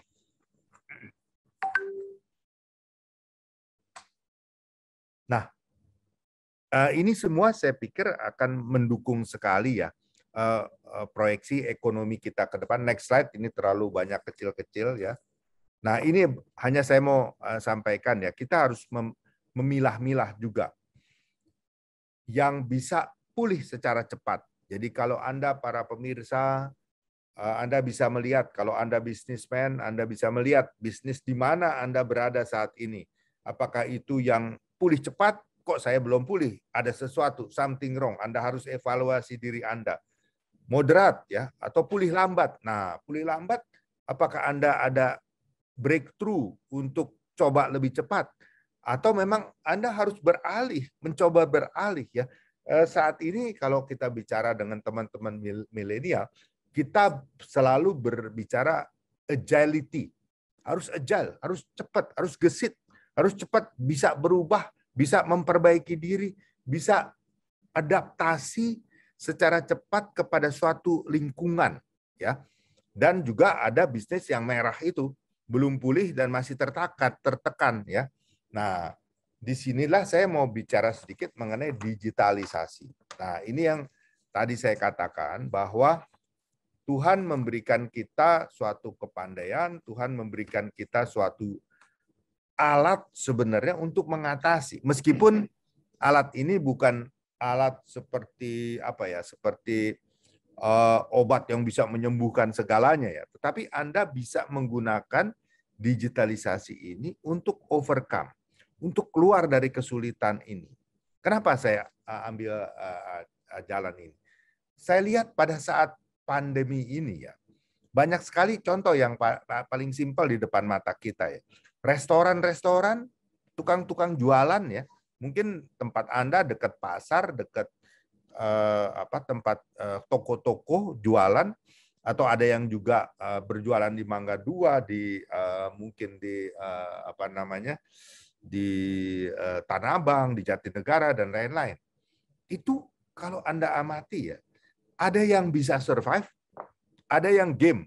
Eh, ini semua saya pikir akan mendukung sekali ya eh, eh, proyeksi ekonomi kita ke depan. Next slide ini terlalu banyak kecil-kecil ya. Nah ini hanya saya mau sampaikan ya kita harus memilah-milah juga yang bisa pulih secara cepat. Jadi kalau anda para pemirsa anda bisa melihat kalau Anda bisnismen, Anda bisa melihat bisnis di mana Anda berada saat ini. Apakah itu yang pulih cepat kok saya belum pulih? Ada sesuatu, something wrong. Anda harus evaluasi diri Anda. Moderat ya, atau pulih lambat. Nah, pulih lambat, apakah Anda ada breakthrough untuk coba lebih cepat? Atau memang Anda harus beralih, mencoba beralih ya. Eh, saat ini kalau kita bicara dengan teman-teman milenial, kita selalu berbicara agility. Harus agile, harus cepat, harus gesit, harus cepat bisa berubah bisa memperbaiki diri, bisa adaptasi secara cepat kepada suatu lingkungan ya. Dan juga ada bisnis yang merah itu belum pulih dan masih tertakat, tertekan ya. Nah, disinilah saya mau bicara sedikit mengenai digitalisasi. Nah, ini yang tadi saya katakan bahwa Tuhan memberikan kita suatu kepandaian, Tuhan memberikan kita suatu alat sebenarnya untuk mengatasi. Meskipun hmm. alat ini bukan alat seperti apa ya, seperti uh, obat yang bisa menyembuhkan segalanya ya, tetapi Anda bisa menggunakan digitalisasi ini untuk overcome, untuk keluar dari kesulitan ini. Kenapa saya eh, ambil uh, jalan ini? Saya lihat pada saat pandemi ini ya, banyak sekali contoh yang paling simpel di depan mata kita ya restoran-restoran, tukang-tukang jualan ya. Mungkin tempat Anda dekat pasar, dekat eh, apa tempat eh, toko-toko jualan atau ada yang juga eh, berjualan di Mangga Dua di eh, mungkin di eh, apa namanya? di eh, Tanah Abang, di Jatinegara dan lain-lain. Itu kalau Anda amati ya, ada yang bisa survive, ada yang game.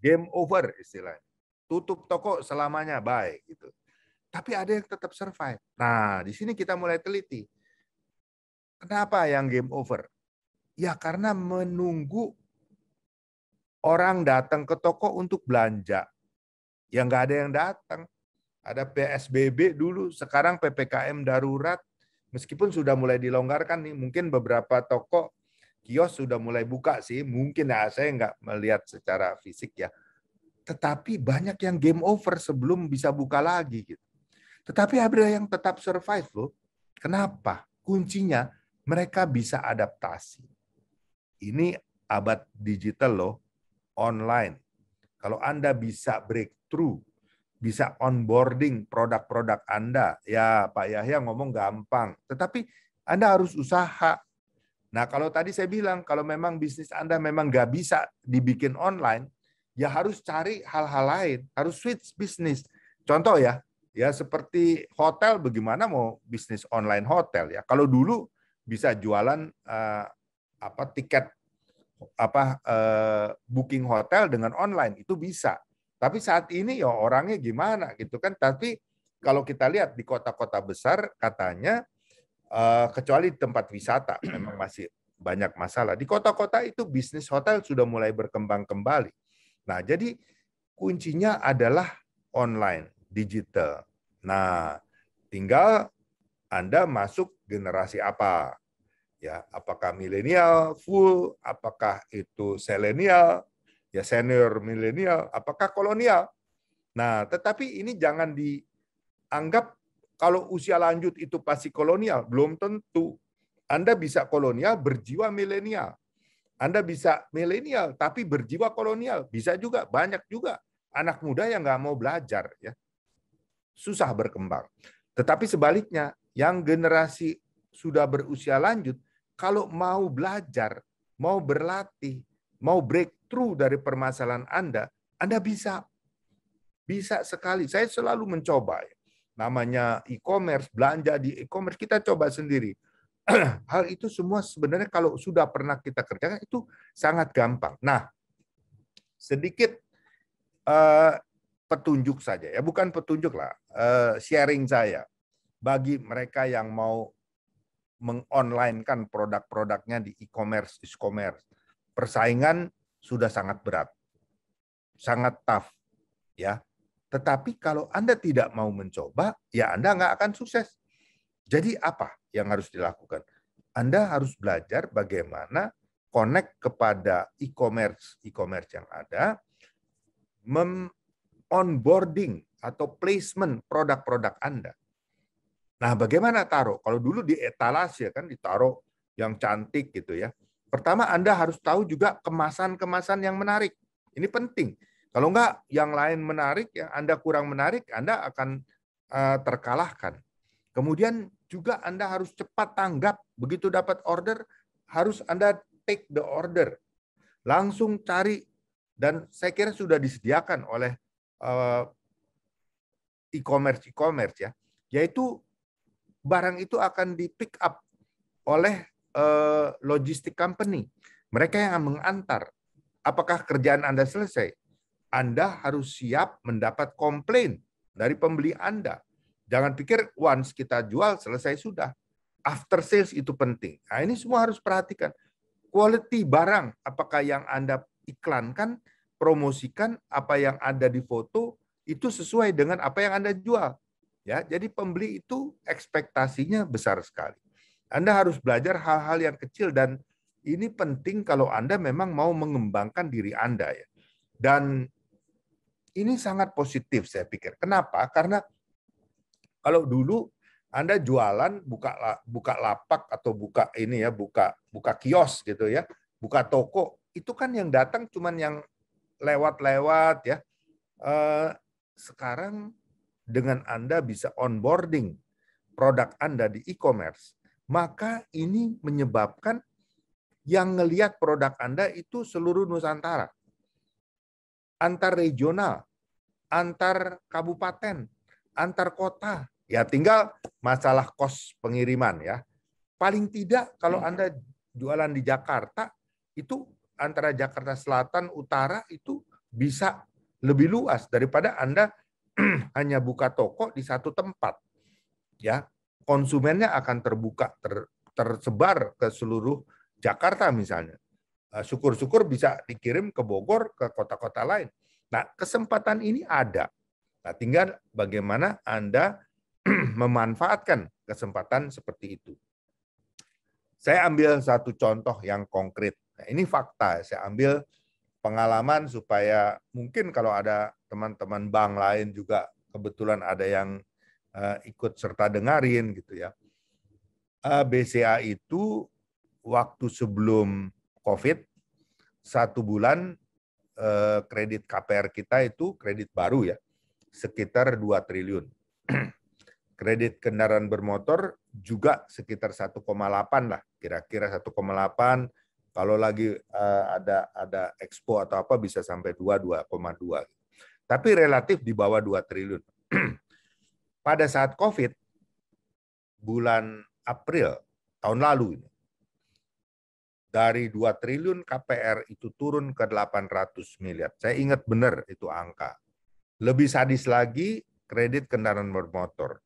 Game over istilahnya tutup toko selamanya baik gitu. Tapi ada yang tetap survive. Nah, di sini kita mulai teliti. Kenapa yang game over? Ya karena menunggu orang datang ke toko untuk belanja. Ya nggak ada yang datang. Ada PSBB dulu, sekarang PPKM darurat. Meskipun sudah mulai dilonggarkan nih, mungkin beberapa toko kios sudah mulai buka sih. Mungkin ya, saya nggak melihat secara fisik ya tetapi banyak yang game over sebelum bisa buka lagi gitu. Tetapi ada yang tetap survive loh. Kenapa? Kuncinya mereka bisa adaptasi. Ini abad digital loh, online. Kalau Anda bisa breakthrough, bisa onboarding produk-produk Anda, ya Pak Yahya ngomong gampang. Tetapi Anda harus usaha. Nah kalau tadi saya bilang, kalau memang bisnis Anda memang nggak bisa dibikin online, ya harus cari hal-hal lain, harus switch bisnis. Contoh ya, ya seperti hotel bagaimana mau bisnis online hotel ya. Kalau dulu bisa jualan eh, apa tiket apa eh, booking hotel dengan online itu bisa. Tapi saat ini ya orangnya gimana gitu kan. Tapi kalau kita lihat di kota-kota besar katanya eh, kecuali tempat wisata memang masih banyak masalah. Di kota-kota itu bisnis hotel sudah mulai berkembang kembali. Nah, jadi kuncinya adalah online, digital. Nah, tinggal Anda masuk generasi apa? Ya, apakah milenial full, apakah itu selenial, ya senior milenial, apakah kolonial? Nah, tetapi ini jangan dianggap kalau usia lanjut itu pasti kolonial, belum tentu. Anda bisa kolonial berjiwa milenial. Anda bisa milenial tapi berjiwa kolonial, bisa juga banyak juga anak muda yang nggak mau belajar ya. Susah berkembang. Tetapi sebaliknya, yang generasi sudah berusia lanjut kalau mau belajar, mau berlatih, mau breakthrough dari permasalahan Anda, Anda bisa. Bisa sekali. Saya selalu mencoba. Ya. Namanya e-commerce, belanja di e-commerce, kita coba sendiri hal itu semua sebenarnya kalau sudah pernah kita kerjakan itu sangat gampang. Nah, sedikit eh, petunjuk saja ya, bukan petunjuk lah, eh, sharing saya bagi mereka yang mau mengonlinekan produk-produknya di e-commerce, e-commerce. Persaingan sudah sangat berat, sangat tough, ya. Tetapi kalau Anda tidak mau mencoba, ya Anda nggak akan sukses. Jadi apa yang harus dilakukan? Anda harus belajar bagaimana connect kepada e-commerce e-commerce yang ada, mem onboarding atau placement produk-produk Anda. Nah, bagaimana taruh? Kalau dulu di etalase ya kan ditaruh yang cantik gitu ya. Pertama Anda harus tahu juga kemasan-kemasan yang menarik. Ini penting. Kalau enggak yang lain menarik, yang Anda kurang menarik, Anda akan eh, terkalahkan. Kemudian juga Anda harus cepat tanggap. Begitu dapat order, harus Anda take the order. Langsung cari dan saya kira sudah disediakan oleh eh, e-commerce e-commerce ya, yaitu barang itu akan di pick up oleh eh, logistik company. Mereka yang mengantar. Apakah kerjaan Anda selesai? Anda harus siap mendapat komplain dari pembeli Anda Jangan pikir once kita jual selesai sudah. After sales itu penting. Nah, ini semua harus perhatikan. Quality barang, apakah yang Anda iklankan, promosikan, apa yang ada di foto, itu sesuai dengan apa yang Anda jual. Ya, jadi pembeli itu ekspektasinya besar sekali. Anda harus belajar hal-hal yang kecil dan ini penting kalau Anda memang mau mengembangkan diri Anda ya. Dan ini sangat positif saya pikir. Kenapa? Karena kalau dulu Anda jualan buka buka lapak atau buka ini ya, buka buka kios gitu ya, buka toko, itu kan yang datang cuman yang lewat-lewat ya. Eh, sekarang dengan Anda bisa onboarding produk Anda di e-commerce, maka ini menyebabkan yang ngelihat produk Anda itu seluruh Nusantara. Antar regional, antar kabupaten, antar kota, Ya tinggal masalah kos pengiriman ya. Paling tidak kalau hmm. Anda jualan di Jakarta itu antara Jakarta Selatan Utara itu bisa lebih luas daripada Anda hanya buka toko di satu tempat. Ya, konsumennya akan terbuka ter, tersebar ke seluruh Jakarta misalnya. Eh, syukur-syukur bisa dikirim ke Bogor, ke kota-kota lain. Nah, kesempatan ini ada. Nah, tinggal bagaimana Anda memanfaatkan kesempatan seperti itu. Saya ambil satu contoh yang konkret. Nah, ini fakta, saya ambil pengalaman supaya mungkin kalau ada teman-teman bank lain juga kebetulan ada yang eh, ikut serta dengarin gitu ya. Eh, BCA itu waktu sebelum COVID satu bulan eh, kredit KPR kita itu kredit baru ya sekitar 2 triliun. kredit kendaraan bermotor juga sekitar 1,8 lah, kira-kira 1,8 kalau lagi eh, ada ada expo atau apa bisa sampai 2 2,2. Tapi relatif di bawah 2 triliun. Pada saat Covid bulan April tahun lalu ini dari 2 triliun KPR itu turun ke 800 miliar. Saya ingat benar itu angka. Lebih sadis lagi kredit kendaraan bermotor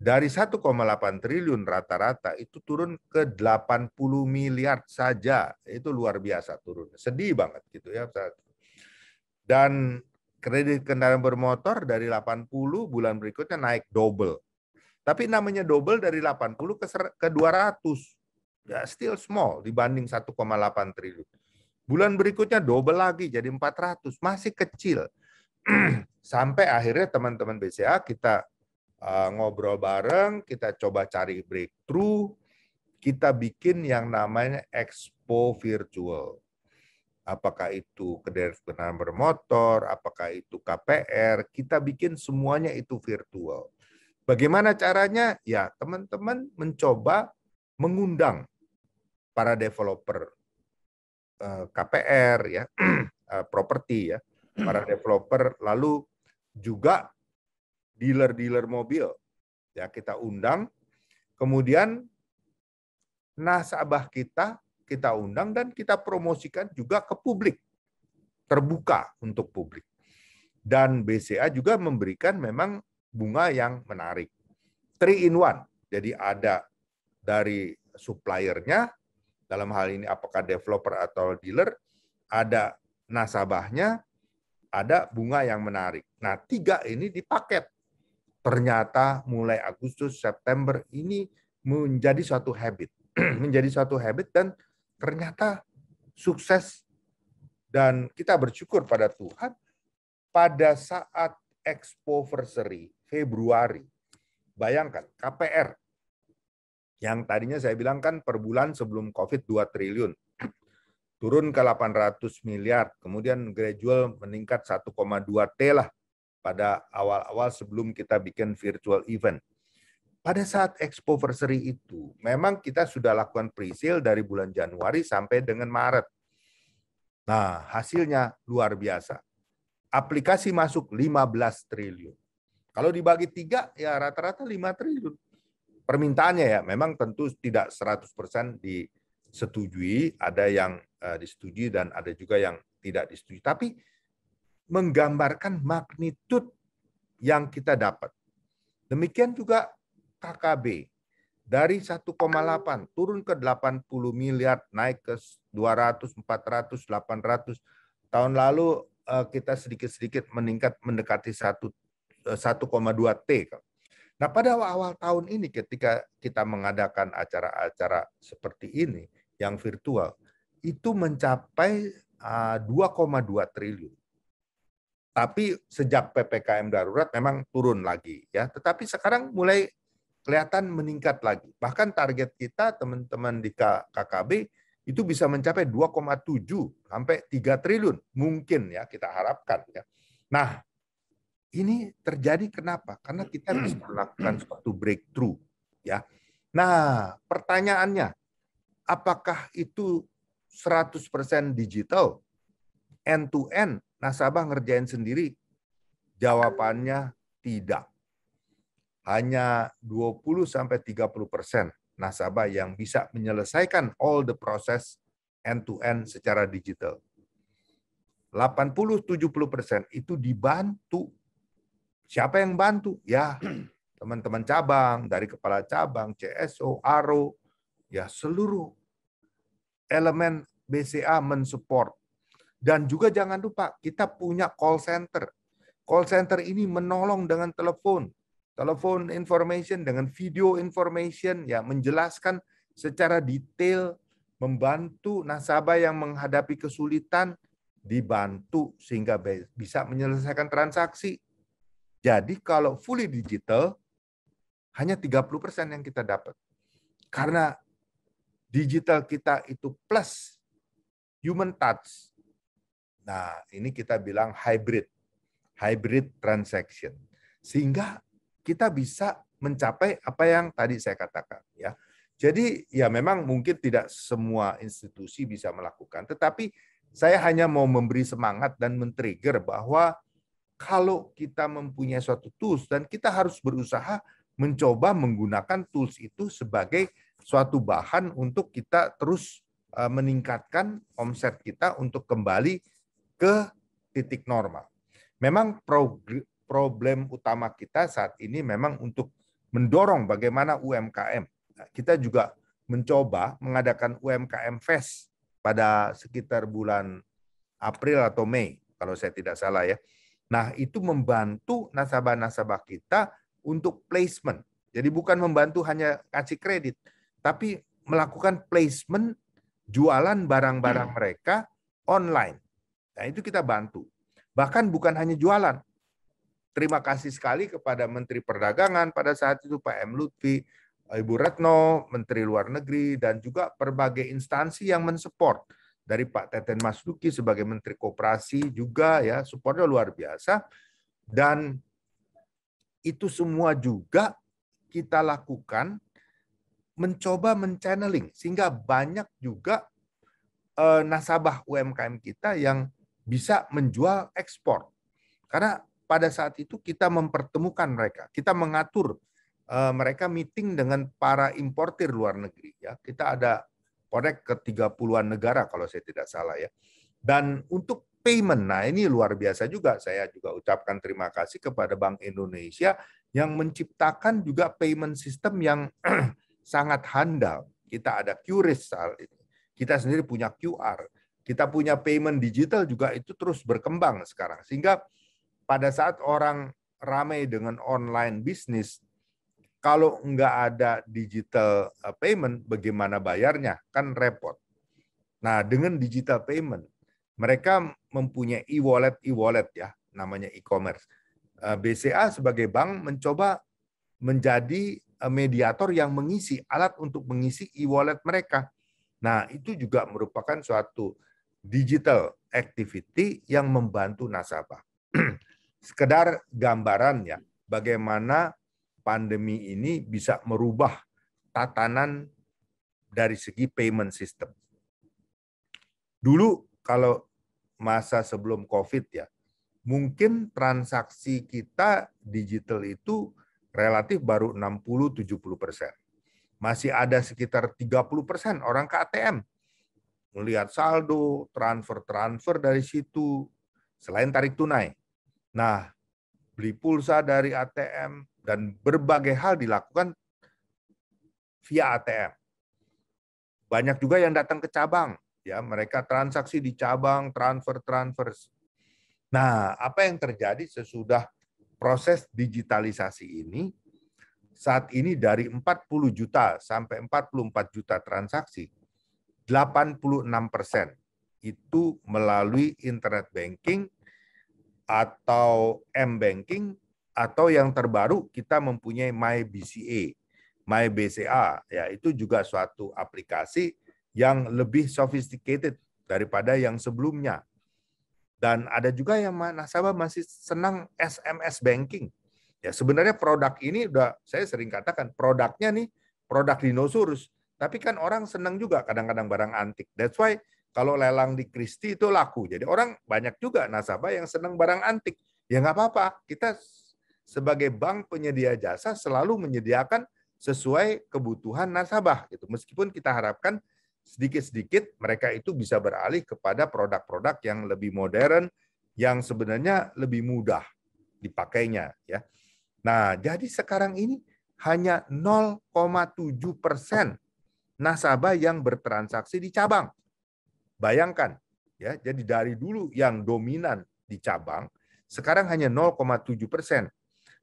dari 1,8 triliun rata-rata itu turun ke 80 miliar saja. Itu luar biasa turun. Sedih banget gitu ya. Dan kredit kendaraan bermotor dari 80 bulan berikutnya naik double. Tapi namanya double dari 80 ke ke 200. Ya still small dibanding 1,8 triliun. Bulan berikutnya double lagi jadi 400, masih kecil. Sampai akhirnya teman-teman BCA kita Eh, ngobrol bareng, kita coba cari breakthrough, kita bikin yang namanya expo virtual. Apakah itu kendaraan bermotor, apakah itu KPR, kita bikin semuanya itu virtual. Bagaimana caranya? Ya, teman-teman mencoba mengundang para developer eh, KPR ya, eh, properti ya, para developer lalu juga dealer-dealer mobil. Ya, kita undang. Kemudian nasabah kita kita undang dan kita promosikan juga ke publik. Terbuka untuk publik. Dan BCA juga memberikan memang bunga yang menarik. Three in one. Jadi ada dari suppliernya, dalam hal ini apakah developer atau dealer, ada nasabahnya, ada bunga yang menarik. Nah, tiga ini dipaket ternyata mulai Agustus, September ini menjadi suatu habit, menjadi suatu habit dan ternyata sukses dan kita bersyukur pada Tuhan pada saat Expo Versary Februari. Bayangkan KPR yang tadinya saya bilang kan per bulan sebelum Covid 2 triliun turun ke 800 miliar, kemudian gradual meningkat 1,2 T lah pada awal-awal sebelum kita bikin virtual event. Pada saat Expo Versary itu, memang kita sudah lakukan pre-sale dari bulan Januari sampai dengan Maret. Nah, hasilnya luar biasa. Aplikasi masuk 15 triliun. Kalau dibagi tiga, ya rata-rata 5 triliun. Permintaannya ya, memang tentu tidak 100% disetujui, ada yang eh, disetujui dan ada juga yang tidak disetujui. Tapi menggambarkan magnitud yang kita dapat. Demikian juga KKB. Dari 1,8 turun ke 80 miliar, naik ke 200, 400, 800. Tahun lalu eh, kita sedikit-sedikit meningkat mendekati 1,2 eh, T. Nah pada awal tahun ini ketika kita mengadakan acara-acara seperti ini yang virtual, itu mencapai 2,2 ah, triliun. Tapi sejak PPKM darurat memang turun lagi ya. Tetapi sekarang mulai kelihatan meningkat lagi. Bahkan target kita teman-teman di KKB itu bisa mencapai 2,7 sampai 3 triliun mungkin ya kita harapkan ya. Nah, ini terjadi kenapa? Karena kita harus melakukan suatu breakthrough ya. Nah, pertanyaannya apakah itu 100% digital end to end nasabah ngerjain sendiri? Jawabannya tidak. Hanya 20 sampai 30% nasabah yang bisa menyelesaikan all the process end to end secara digital. 80-70% itu dibantu. Siapa yang bantu? Ya, teman-teman cabang, dari kepala cabang, CSO, ARO, ya seluruh elemen BCA mensupport dan juga jangan lupa kita punya call center. Call center ini menolong dengan telepon, telepon information dengan video information ya menjelaskan secara detail membantu nasabah yang menghadapi kesulitan dibantu sehingga bisa menyelesaikan transaksi. Jadi kalau fully digital hanya 30% yang kita dapat. Karena digital kita itu plus human touch Nah, ini kita bilang hybrid, hybrid transaction. Sehingga kita bisa mencapai apa yang tadi saya katakan ya. Jadi ya memang mungkin tidak semua institusi bisa melakukan, tetapi saya hanya mau memberi semangat dan men-trigger bahwa kalau kita mempunyai suatu tools dan kita harus berusaha mencoba menggunakan tools itu sebagai suatu bahan untuk kita terus eh, meningkatkan omset kita untuk kembali ke titik normal. Memang problem utama kita saat ini memang untuk mendorong bagaimana UMKM. Nah, kita juga mencoba mengadakan UMKM Fest pada sekitar bulan April atau Mei, kalau saya tidak salah ya. Nah, itu membantu nasabah-nasabah kita untuk placement. Jadi bukan membantu hanya kasih kredit, tapi melakukan placement jualan barang-barang hmm. mereka online. Nah, itu kita bantu. Bahkan bukan hanya jualan. Terima kasih sekali kepada Menteri Perdagangan pada saat itu Pak M. Lutfi, Ibu Retno, Menteri Luar Negeri, dan juga berbagai instansi yang mensupport dari Pak Teten Mas sebagai Menteri Kooperasi juga ya, supportnya luar biasa. Dan itu semua juga kita lakukan mencoba menchanneling sehingga banyak juga eh, nasabah UMKM kita yang bisa menjual ekspor. Karena pada saat itu kita mempertemukan mereka, kita mengatur eh, mereka meeting dengan para importir luar negeri ya. Kita ada konek ke 30-an negara kalau saya tidak salah ya. Dan untuk payment, nah ini luar biasa juga. Saya juga ucapkan terima kasih kepada Bank Indonesia yang menciptakan juga payment system yang sangat handal. Kita ada QRIS saat ini. Kita sendiri punya QR. Kita punya payment digital juga itu terus berkembang sekarang. Sehingga pada saat orang ramai dengan online bisnis, kalau nggak ada digital eh, payment, bagaimana bayarnya? Kan repot. Nah, dengan digital payment, mereka mempunyai e-wallet, e-wallet ya, namanya e-commerce. Eh, BCA sebagai bank mencoba menjadi eh, mediator yang mengisi alat untuk mengisi e-wallet mereka. Nah, itu juga merupakan suatu digital activity yang membantu nasabah. Sekedar gambarannya, bagaimana pandemi ini bisa merubah tatanan dari segi payment system. Dulu kalau masa sebelum COVID ya, mungkin transaksi kita digital itu relatif baru 60-70 persen. Masih ada sekitar 30 persen orang ke ATM melihat saldo, transfer-transfer dari situ, selain tarik tunai. Nah, beli pulsa dari ATM, dan berbagai hal dilakukan via ATM. Banyak juga yang datang ke cabang, ya mereka transaksi di cabang, transfer transfer, Nah, apa yang terjadi sesudah proses digitalisasi ini? Saat ini dari 40 juta sampai 44 juta transaksi, 86% itu melalui internet banking atau m-banking atau yang terbaru kita mempunyai MyBCA. MyBCA ya itu juga suatu aplikasi yang lebih sophisticated daripada yang sebelumnya. Dan ada juga yang nasabah masih senang SMS banking. Ya sebenarnya produk ini udah saya sering katakan produknya nih produk dinosaurus tapi kan orang senang juga kadang-kadang barang antik. That's why kalau lelang di Christie itu laku. Jadi orang banyak juga nasabah yang senang barang antik. Ya nggak apa-apa. Kita sebagai bank penyedia jasa selalu menyediakan sesuai kebutuhan nasabah gitu. Meskipun kita harapkan sedikit-sedikit mereka itu bisa beralih kepada produk-produk yang lebih modern yang sebenarnya lebih mudah dipakainya ya. Nah, jadi sekarang ini hanya 0,7 persen nasabah yang bertransaksi di cabang. Bayangkan, ya. Jadi dari dulu yang dominan di cabang, sekarang hanya 0,7 persen.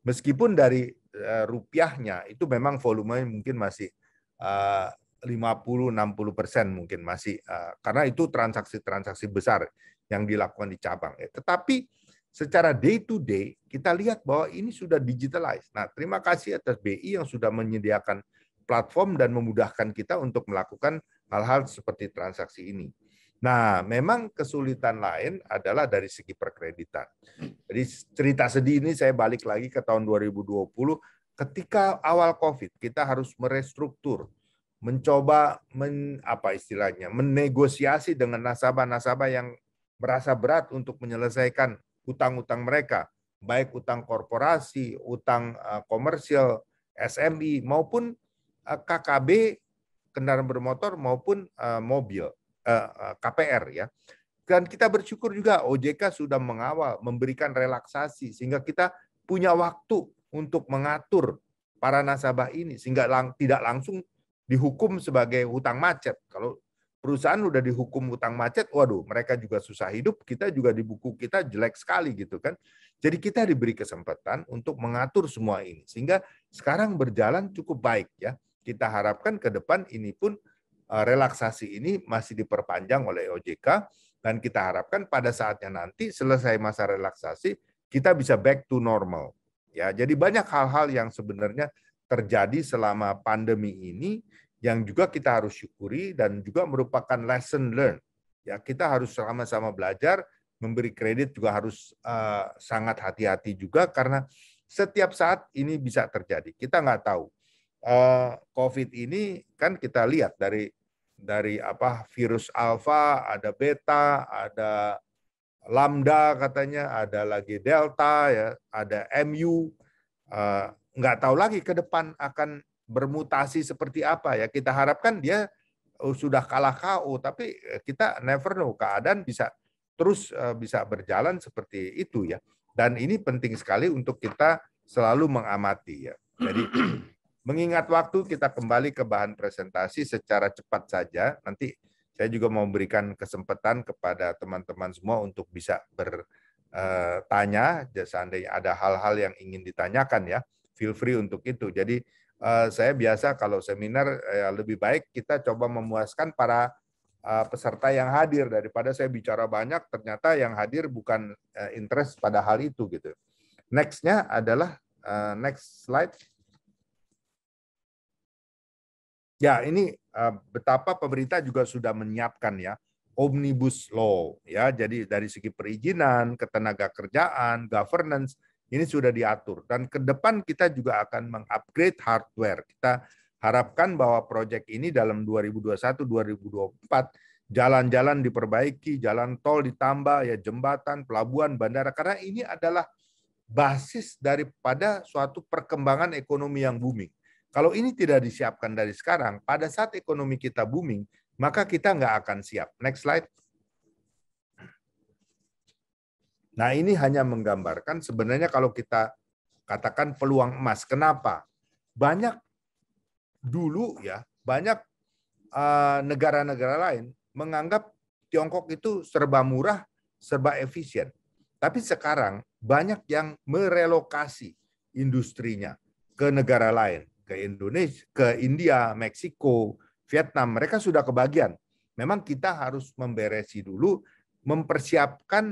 Meskipun dari eh, rupiahnya itu memang volumenya mungkin masih 50-60 eh, persen mungkin masih eh, karena itu transaksi-transaksi besar yang dilakukan di cabang. Ya. Tetapi secara day to day kita lihat bahwa ini sudah digitalized. Nah, terima kasih atas BI yang sudah menyediakan platform dan memudahkan kita untuk melakukan hal-hal seperti transaksi ini. Nah, memang kesulitan lain adalah dari segi perkreditan. Jadi cerita sedih ini saya balik lagi ke tahun 2020 ketika awal Covid kita harus merestruktur, mencoba men, apa istilahnya, menegosiasi dengan nasabah-nasabah yang merasa berat untuk menyelesaikan utang-utang mereka, baik utang korporasi, utang eh, komersial, SMI e, maupun Eh, KKB kendaraan bermotor maupun eh, mobil eh, KPR ya. Dan kita bersyukur juga OJK sudah mengawal, memberikan relaksasi sehingga kita punya waktu untuk mengatur para nasabah ini sehingga lang tidak langsung dihukum sebagai hutang macet. Kalau perusahaan sudah dihukum hutang macet, waduh mereka juga susah hidup, kita juga di buku kita jelek sekali gitu kan. Jadi kita diberi kesempatan untuk mengatur semua ini sehingga sekarang berjalan cukup baik ya kita harapkan ke depan ini pun eh, relaksasi ini masih diperpanjang oleh OJK dan kita harapkan pada saatnya nanti selesai masa relaksasi kita bisa back to normal. Ya, jadi banyak hal-hal yang sebenarnya terjadi selama pandemi ini yang juga kita harus syukuri dan juga merupakan lesson learned. Ya, kita harus sama-sama belajar, memberi kredit juga harus uh, sangat hati-hati juga karena setiap saat ini bisa terjadi. Kita nggak tahu Eh, COVID ini kan kita lihat dari dari apa virus alfa, ada beta, ada lambda katanya, ada lagi delta ya, ada mu. Eh, nggak tahu lagi ke depan akan bermutasi seperti apa ya. Kita harapkan dia uh, sudah kalah KO, tapi eh, kita never know keadaan bisa terus bisa berjalan seperti itu ya. Dan ini penting sekali untuk kita selalu mengamati ya. Jadi Mengingat waktu, kita kembali ke bahan presentasi secara cepat saja. Nanti saya juga mau memberikan kesempatan kepada teman-teman semua untuk bisa bertanya, eh, seandainya ada hal-hal yang ingin ditanyakan ya, feel free untuk itu. Jadi eh, saya biasa kalau seminar eh, lebih baik kita coba memuaskan para peserta yang hadir daripada saya bicara banyak ternyata yang hadir bukan interest pada hal itu gitu. Nextnya adalah next slide. Ya, ini eh, betapa pemerintah juga sudah menyiapkan ya omnibus law ya. Jadi dari segi perizinan, ketenaga kerjaan, governance ini sudah diatur dan ke depan kita juga akan mengupgrade hardware. Kita harapkan bahwa proyek ini dalam 2021 2024 jalan-jalan diperbaiki, jalan tol ditambah ya jembatan, pelabuhan, bandara karena ini adalah basis daripada suatu perkembangan ekonomi yang booming. Kalau ini tidak disiapkan dari sekarang, pada saat ekonomi kita booming, maka kita nggak akan siap. Next slide. Nah ini hanya menggambarkan sebenarnya kalau kita katakan peluang emas. Kenapa? Banyak dulu ya, banyak eh, negara-negara lain menganggap Tiongkok itu serba murah, serba efisien. Tapi sekarang banyak yang merelokasi industrinya ke negara lain ke Indonesia, ke India, Meksiko, Vietnam, mereka sudah kebagian. Memang kita harus memberesi dulu, mempersiapkan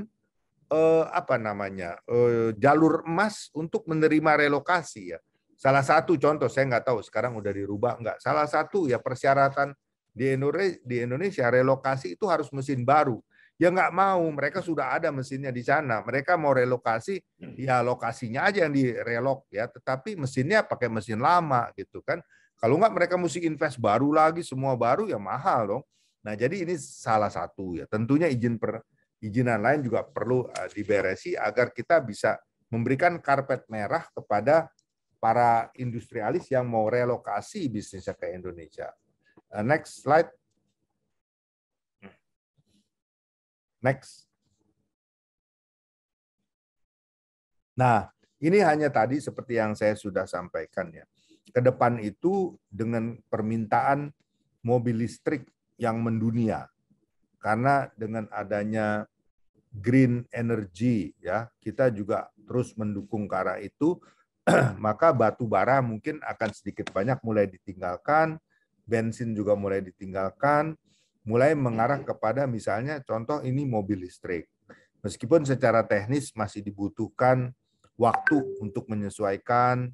eh, apa namanya eh, jalur emas untuk menerima relokasi ya. Salah satu contoh saya nggak tahu sekarang udah dirubah nggak. Salah satu ya persyaratan di Indonesia, di Indonesia relokasi itu harus mesin baru. Ya nggak mau, mereka sudah ada mesinnya di sana. Mereka mau relokasi, hmm. ya lokasinya aja yang direlok ya. Tetapi mesinnya pakai mesin lama gitu kan. Kalau nggak mereka mesti invest baru lagi, semua baru ya mahal dong. Nah jadi ini salah satu ya. Tentunya izin per izinan lain juga perlu eh, diberesi agar kita bisa memberikan karpet merah kepada para industrialis yang mau relokasi bisnisnya ke Indonesia. Eh, next slide. Next. Nah, ini hanya tadi seperti yang saya sudah sampaikan ya. Ke depan itu dengan permintaan mobil listrik yang mendunia. Karena dengan adanya green energy ya, kita juga terus mendukung ke arah itu, maka batu bara mungkin akan sedikit banyak mulai ditinggalkan, bensin juga mulai ditinggalkan, mulai mengarah kepada misalnya contoh ini mobil listrik. Meskipun secara teknis masih dibutuhkan waktu untuk menyesuaikan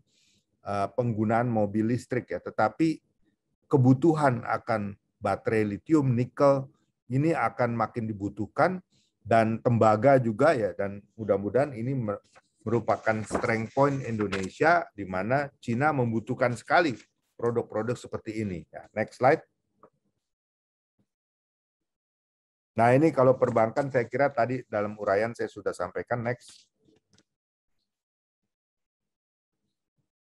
eh, penggunaan mobil listrik ya, tetapi kebutuhan akan baterai litium nikel ini akan makin dibutuhkan dan tembaga juga ya dan mudah-mudahan ini merupakan strength point Indonesia di mana Cina membutuhkan sekali produk-produk seperti ini. Ya, next slide. Nah ini kalau perbankan saya kira tadi dalam uraian saya sudah sampaikan. Next.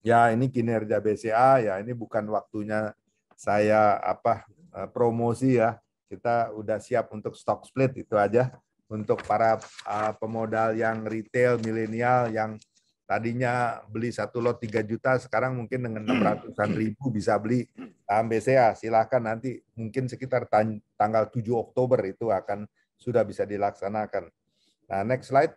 Ya ini kinerja BCA, ya ini bukan waktunya saya apa eh, promosi ya. Kita udah siap untuk stock split itu aja untuk para eh, pemodal yang retail milenial yang tadinya beli satu lot 3 juta, sekarang mungkin dengan 600 hmm. ribu bisa beli saham BCA. Silahkan nanti mungkin sekitar tanggal 7 Oktober itu akan sudah bisa dilaksanakan. Nah, next slide.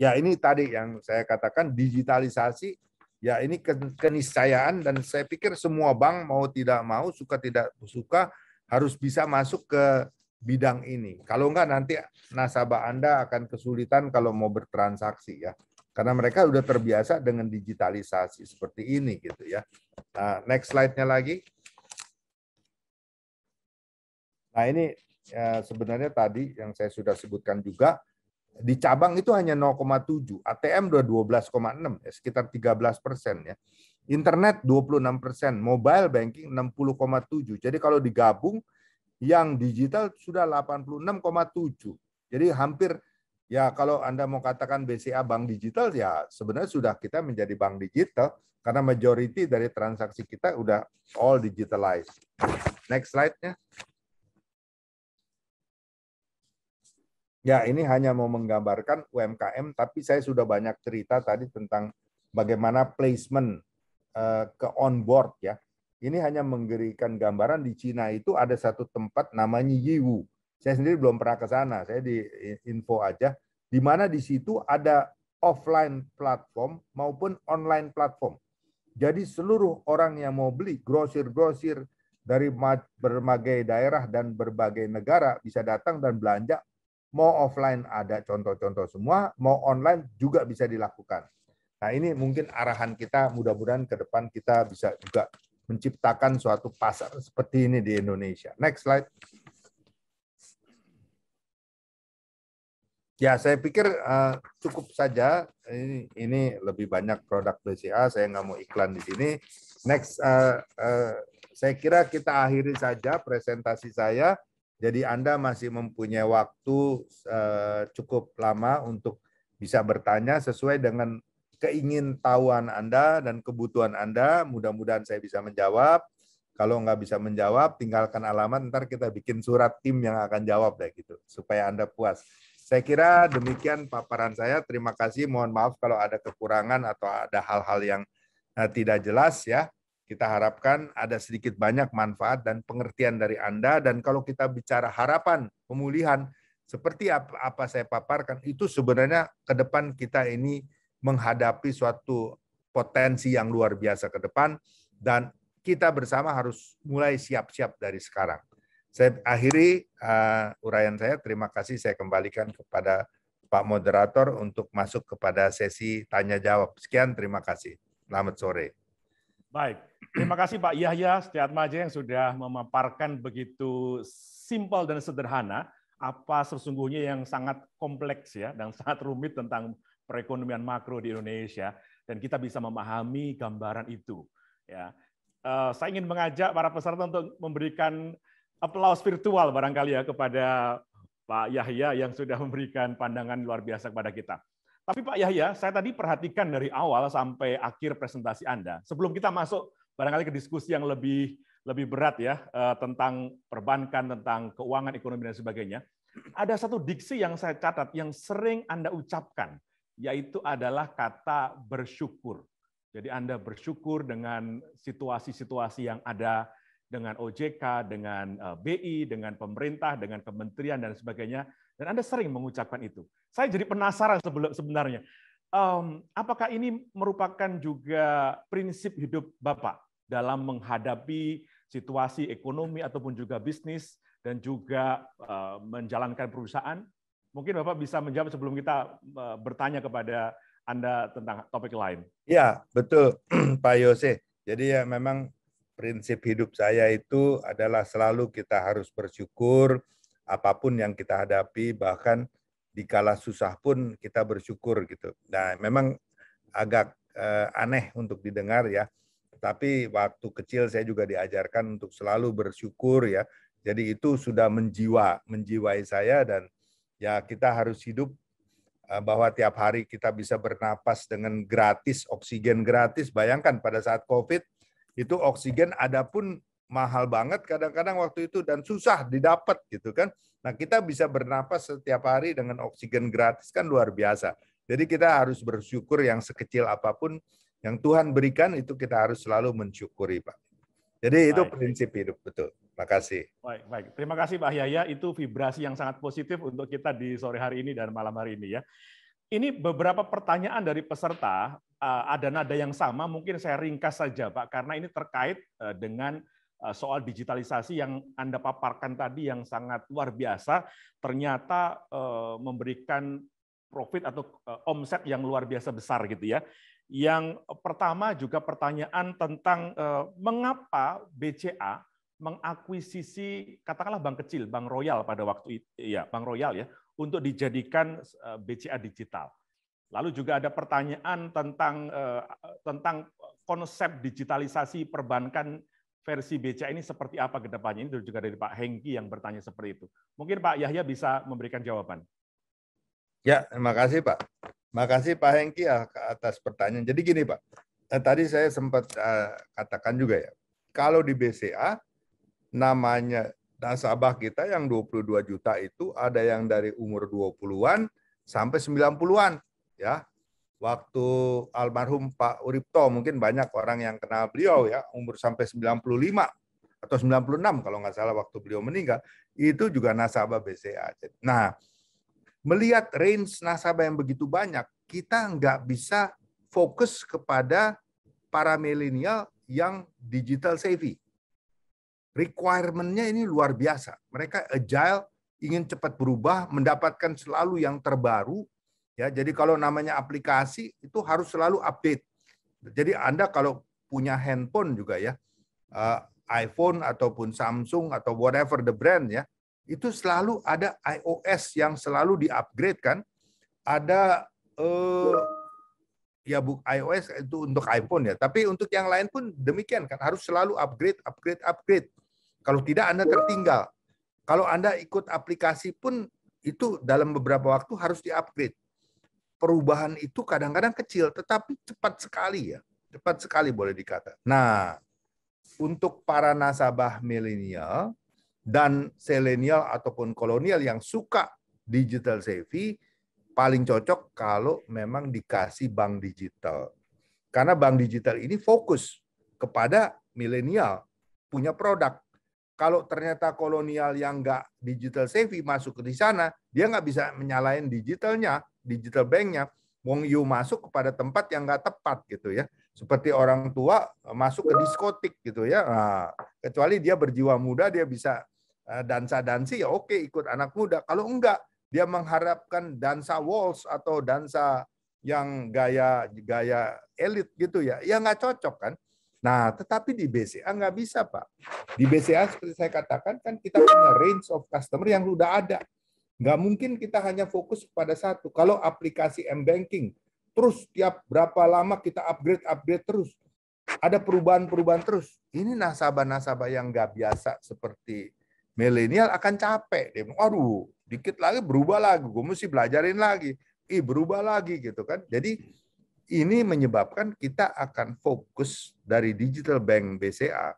Ya, ini tadi yang saya katakan digitalisasi, ya ini keniscayaan dan saya pikir semua bank mau tidak mau, suka tidak suka, harus bisa masuk ke bidang ini. Kalau enggak nanti nasabah Anda akan kesulitan kalau mau bertransaksi ya. Karena mereka sudah terbiasa dengan digitalisasi seperti ini gitu ya. Nah, next slide-nya lagi. Nah, ini ya, sebenarnya tadi yang saya sudah sebutkan juga di cabang itu hanya 0,7, ATM 12,6, ya, sekitar 13 persen ya. Internet 26 persen, mobile banking 60,7. Jadi kalau digabung yang digital sudah 86,7. Jadi hampir ya kalau Anda mau katakan BCA bank digital ya sebenarnya sudah kita menjadi bank digital karena majority dari transaksi kita udah all digitalized. Next slide-nya. Ya, ini hanya mau menggambarkan UMKM, tapi saya sudah banyak cerita tadi tentang bagaimana placement eh, ke onboard ya ini hanya menggerikan gambaran di Cina itu ada satu tempat namanya Yiwu. Saya sendiri belum pernah ke sana, saya di info aja. Di mana di situ ada offline platform maupun online platform. Jadi seluruh orang yang mau beli grosir-grosir dari berbagai daerah dan berbagai negara bisa datang dan belanja. Mau offline ada contoh-contoh semua, mau online juga bisa dilakukan. Nah ini mungkin arahan kita mudah-mudahan ke depan kita bisa juga menciptakan suatu pasar seperti ini di Indonesia. Next slide. Ya, saya pikir uh, cukup saja. Ini, ini lebih banyak produk BCA. Saya nggak mau iklan di sini. Next, uh, uh, saya kira kita akhiri saja presentasi saya. Jadi Anda masih mempunyai waktu uh, cukup lama untuk bisa bertanya sesuai dengan tahuan Anda dan kebutuhan Anda. Mudah-mudahan saya bisa menjawab. Kalau nggak bisa menjawab, tinggalkan alamat, ntar kita bikin surat tim yang akan jawab deh gitu, supaya Anda puas. Saya kira demikian paparan saya. Terima kasih. Mohon maaf kalau ada kekurangan atau ada hal-hal yang eh, tidak jelas ya. Kita harapkan ada sedikit banyak manfaat dan pengertian dari Anda. Dan kalau kita bicara harapan pemulihan, seperti apa saya paparkan, itu sebenarnya ke depan kita ini menghadapi suatu potensi yang luar biasa ke depan dan kita bersama harus mulai siap-siap dari sekarang. Saya akhiri uh, uraian saya. Terima kasih saya kembalikan kepada Pak moderator untuk masuk kepada sesi tanya jawab. Sekian terima kasih. Selamat sore. Baik. Terima kasih Pak Yahya Setiatmaja yang sudah memaparkan begitu simpel dan sederhana apa sesungguhnya yang sangat kompleks ya dan sangat rumit tentang perekonomian makro di Indonesia dan kita bisa memahami gambaran itu ya. Eh, saya ingin mengajak para peserta untuk memberikan aplaus virtual barangkali ya kepada Pak Yahya yang sudah memberikan pandangan luar biasa kepada kita. Tapi Pak Yahya, saya tadi perhatikan dari awal sampai akhir presentasi Anda. Sebelum kita masuk barangkali ke diskusi yang lebih lebih berat ya eh, tentang perbankan, tentang keuangan, ekonomi dan sebagainya. Ada satu diksi yang saya catat yang sering Anda ucapkan, yaitu adalah kata bersyukur. Jadi Anda bersyukur dengan situasi-situasi yang ada dengan OJK, dengan eh, BI, dengan pemerintah, dengan kementerian dan sebagainya dan Anda sering mengucapkan itu. Saya jadi penasaran sebenarnya. Um, apakah ini merupakan juga prinsip hidup Bapak dalam menghadapi situasi ekonomi ataupun juga bisnis dan juga eh, menjalankan perusahaan. Mungkin Bapak bisa menjawab sebelum kita eh, bertanya kepada Anda tentang topik lain. Ya, betul Pak Yose. Jadi ya memang prinsip hidup saya itu adalah selalu kita harus bersyukur apapun yang kita hadapi bahkan di kala susah pun kita bersyukur gitu. Nah, memang agak eh, aneh untuk didengar ya tapi waktu kecil saya juga diajarkan untuk selalu bersyukur ya. Jadi itu sudah menjiwa, menjiwai saya dan ya kita harus hidup eh, bahwa tiap hari kita bisa bernapas dengan gratis, oksigen gratis. Bayangkan pada saat COVID itu oksigen ada pun mahal banget kadang-kadang waktu itu dan susah didapat gitu kan. Nah kita bisa bernapas setiap hari dengan oksigen gratis kan luar biasa. Jadi kita harus bersyukur yang sekecil apapun yang Tuhan berikan itu kita harus selalu mensyukuri, Pak. Jadi itu prinsip hidup, betul. Terima kasih. Baik, baik. Terima kasih Pak Yaya. Itu vibrasi yang sangat positif untuk kita di sore hari ini dan malam hari ini ya. Ini beberapa pertanyaan dari peserta eh, ada nada yang sama, mungkin saya ringkas saja Pak, karena ini terkait eh, dengan eh, soal digitalisasi yang Anda paparkan tadi yang sangat luar biasa, ternyata memberikan profit atau omset yang luar biasa besar gitu ya. Yang pertama juga pertanyaan tentang eh, mengapa BCA mengakuisisi katakanlah bank kecil, bank Royal pada waktu itu, ya bank Royal ya, untuk dijadikan eh, BCA digital. Lalu juga ada pertanyaan tentang eh, tentang konsep digitalisasi perbankan versi BCA ini seperti apa ke depannya. Ini juga dari Pak Hengki yang bertanya seperti itu. Mungkin Pak Yahya bisa memberikan jawaban. Ya, terima kasih Pak. Terima kasih Pak Hengki ah, atas pertanyaan. Jadi gini Pak, eh, tadi saya sempat eh, katakan juga ya, kalau di BCA namanya nasabah kita yang 22 juta itu ada yang dari umur 20-an sampai 90-an ya. Waktu almarhum Pak Uripto mungkin banyak orang yang kenal beliau ya, umur sampai 95 atau 96 kalau nggak salah waktu beliau meninggal, itu juga nasabah BCA. Nah, melihat range nasabah yang begitu banyak, kita nggak bisa fokus kepada para milenial yang digital savvy. Requirement-nya ini luar biasa. Mereka agile, ingin cepat berubah, mendapatkan selalu yang terbaru. Ya, jadi kalau namanya aplikasi itu harus selalu update. Jadi Anda kalau punya handphone juga ya, eh, iPhone ataupun Samsung atau whatever the brand ya, itu selalu ada iOS yang selalu diupgrade kan. Ada eh, ya bu iOS itu untuk iPhone ya, tapi untuk yang lain pun demikian kan harus selalu upgrade, upgrade, upgrade. Kalau tidak Anda tertinggal. Kalau Anda ikut aplikasi pun itu dalam beberapa waktu harus diupgrade. Perubahan itu kadang-kadang kecil, tetapi cepat sekali ya, cepat sekali boleh dikata. Nah, untuk para nasabah milenial dan selenial ataupun kolonial yang suka digital safety paling cocok kalau memang dikasih bank digital. Karena bank digital ini fokus kepada milenial punya produk. Kalau ternyata kolonial yang nggak digital safety masuk ke di sana, dia nggak bisa menyalain digitalnya, digital banknya. Wong Yu masuk kepada tempat yang nggak tepat gitu ya. Seperti orang tua masuk ke diskotik gitu ya. Nah, kecuali dia berjiwa muda, dia bisa Eh, dansa-dansi ya oke ikut anak muda. Kalau enggak dia mengharapkan dansa waltz atau dansa yang gaya gaya elit gitu ya. Ya nggak cocok kan. Nah, tetapi di BCA nggak bisa, Pak. Di BCA seperti saya katakan kan kita punya range of customer yang sudah ada. Nggak mungkin kita hanya fokus pada satu. Kalau aplikasi M-Banking, terus tiap berapa lama kita upgrade-upgrade terus. Ada perubahan-perubahan terus. Ini nasabah-nasabah yang nggak biasa seperti milenial akan capek. Dia bilang, aduh, dikit lagi berubah lagi, gue mesti belajarin lagi. Ih, berubah lagi gitu kan. Jadi ini menyebabkan kita akan fokus dari digital bank BCA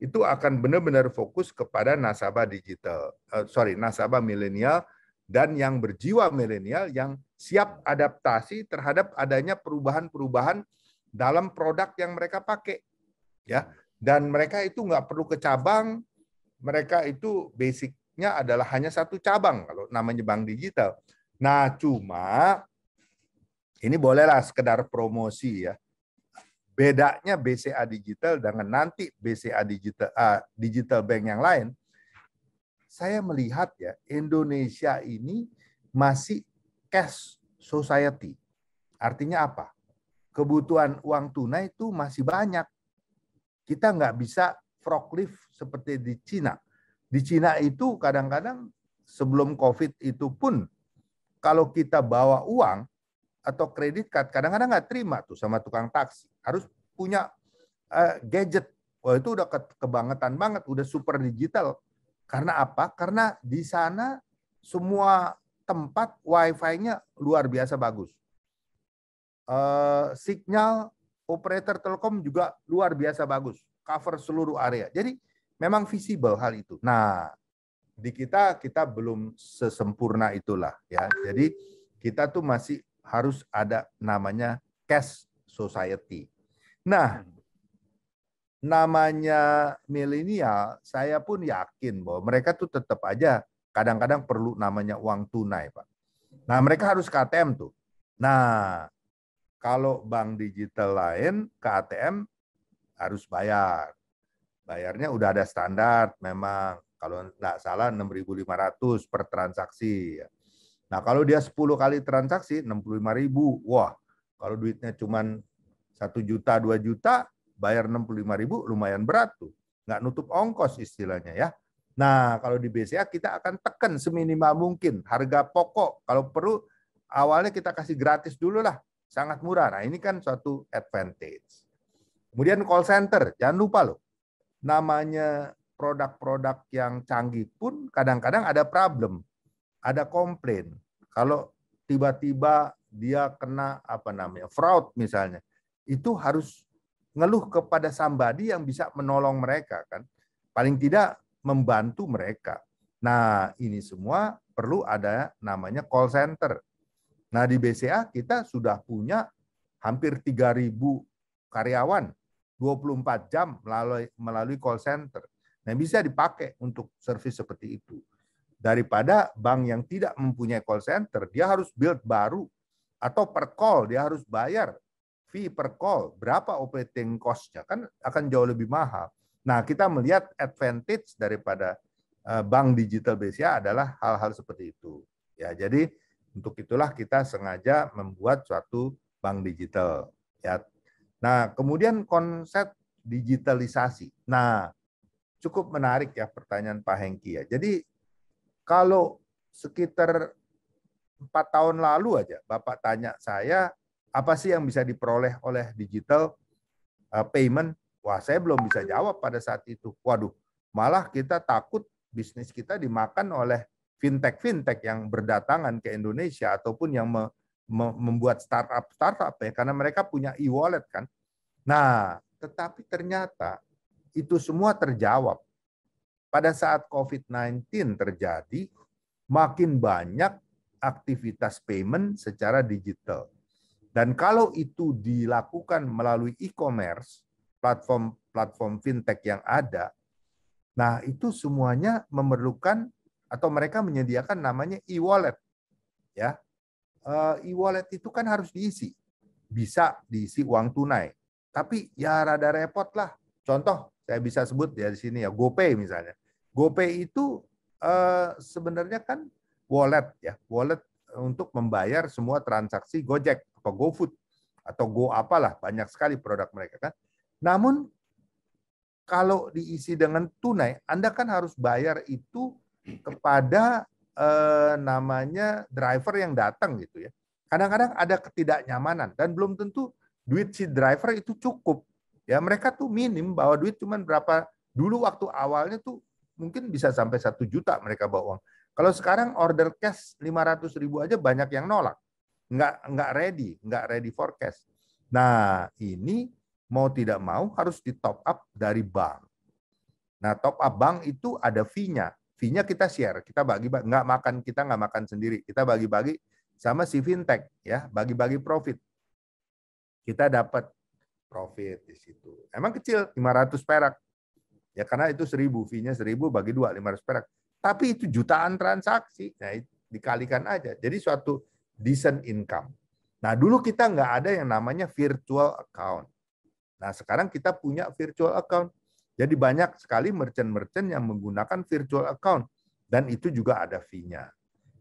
itu akan benar-benar fokus kepada nasabah digital, uh, sorry, nasabah milenial dan yang berjiwa milenial yang siap adaptasi terhadap adanya perubahan-perubahan dalam produk yang mereka pakai, ya. Dan mereka itu nggak perlu ke cabang, mereka itu basicnya adalah hanya satu cabang kalau namanya bank digital. Nah, cuma ini bolehlah sekedar promosi ya. Bedanya BCA digital dengan nanti BCA digital uh, digital bank yang lain, saya melihat ya Indonesia ini masih cash society. Artinya apa? Kebutuhan uang tunai itu masih banyak. Kita nggak bisa forklift seperti di Cina. Di Cina itu kadang-kadang sebelum COVID itu pun kalau kita bawa uang atau kredit card kadang-kadang nggak terima tuh sama tukang taksi. Harus punya uh, gadget. Wah itu udah kebangetan banget, udah super digital. Karena apa? Karena di sana semua tempat wifi-nya luar biasa bagus. Uh, signal operator Telkom juga luar biasa bagus cover seluruh area. Jadi memang visible hal itu. Nah, di kita kita belum sesempurna itulah ya. Jadi kita tuh masih harus ada namanya cash society. Nah, namanya milenial, saya pun yakin bahwa mereka tuh tetap aja kadang-kadang perlu namanya uang tunai, Pak. Nah, mereka harus KTM tuh. Nah, kalau bank digital lain, KTM harus bayar. Bayarnya udah ada standar memang kalau nggak salah 6.500 per transaksi. Ya. Nah kalau dia 10 kali transaksi 65.000, wah kalau duitnya cuma satu juta dua juta bayar 65.000 lumayan berat tuh. Nggak nutup ongkos istilahnya ya. Nah kalau di BCA kita akan tekan seminimal mungkin harga pokok kalau perlu awalnya kita kasih gratis dulu lah sangat murah. Nah ini kan suatu advantage. Kemudian call center, jangan lupa loh. Namanya produk-produk yang canggih pun kadang-kadang ada problem, ada komplain. Kalau tiba-tiba dia kena apa namanya fraud misalnya, itu harus ngeluh kepada somebody yang bisa menolong mereka kan, paling tidak membantu mereka. Nah ini semua perlu ada namanya call center. Nah di BCA kita sudah punya hampir 3.000 karyawan 24 jam melalui, melalui call center. Nah, bisa dipakai untuk servis seperti itu. Daripada bank yang tidak mempunyai call center, dia harus build baru atau per call dia harus bayar fee per call, berapa operating cost-nya kan akan jauh lebih mahal. Nah, kita melihat advantage daripada eh, bank digital BCA adalah hal-hal seperti itu. Ya, jadi untuk itulah kita sengaja membuat suatu bank digital. Ya, Nah, kemudian konsep digitalisasi. Nah, cukup menarik ya pertanyaan Pak Hengki ya. Jadi kalau sekitar empat tahun lalu aja Bapak tanya saya apa sih yang bisa diperoleh oleh digital eh, payment? Wah, saya belum bisa jawab pada saat itu. Waduh, malah kita takut bisnis kita dimakan oleh fintech-fintech yang berdatangan ke Indonesia ataupun yang membuat startup startup ya karena mereka punya e-wallet kan. Nah, tetapi ternyata itu semua terjawab. Pada saat COVID-19 terjadi, makin banyak aktivitas payment secara digital. Dan kalau itu dilakukan melalui e-commerce, platform-platform fintech yang ada, nah itu semuanya memerlukan atau mereka menyediakan namanya e-wallet. Ya, Eh, e-wallet itu kan harus diisi. Bisa diisi uang tunai. Tapi ya rada repot lah. Contoh, saya bisa sebut ya di sini ya, GoPay misalnya. GoPay itu eh, sebenarnya kan wallet ya, wallet untuk membayar semua transaksi Gojek atau GoFood atau Go apalah, banyak sekali produk mereka kan. Namun kalau diisi dengan tunai, Anda kan harus bayar itu kepada eh, namanya driver yang datang gitu ya. Kadang-kadang ada ketidaknyamanan dan belum tentu duit si driver itu cukup. Ya mereka tuh minim bawa duit cuman berapa dulu waktu awalnya tuh mungkin bisa sampai satu juta mereka bawa uang. Kalau sekarang order cash 500 ribu aja banyak yang nolak. Nggak, nggak ready, nggak ready for cash. Nah ini mau tidak mau harus di top up dari bank. Nah top up bank itu ada fee-nya fee-nya kita share, kita bagi nggak makan kita nggak makan sendiri, kita bagi-bagi sama si fintech ya, bagi-bagi profit. Kita dapat profit di situ. Emang kecil 500 perak. Ya karena itu seribu fee-nya 1000 bagi dua, 500 perak. Tapi itu jutaan transaksi. Nah, dikalikan aja. Jadi suatu decent income. Nah, dulu kita nggak ada yang namanya virtual account. Nah, sekarang kita punya virtual account. Jadi banyak sekali merchant-merchant yang menggunakan virtual account dan itu juga ada fee-nya.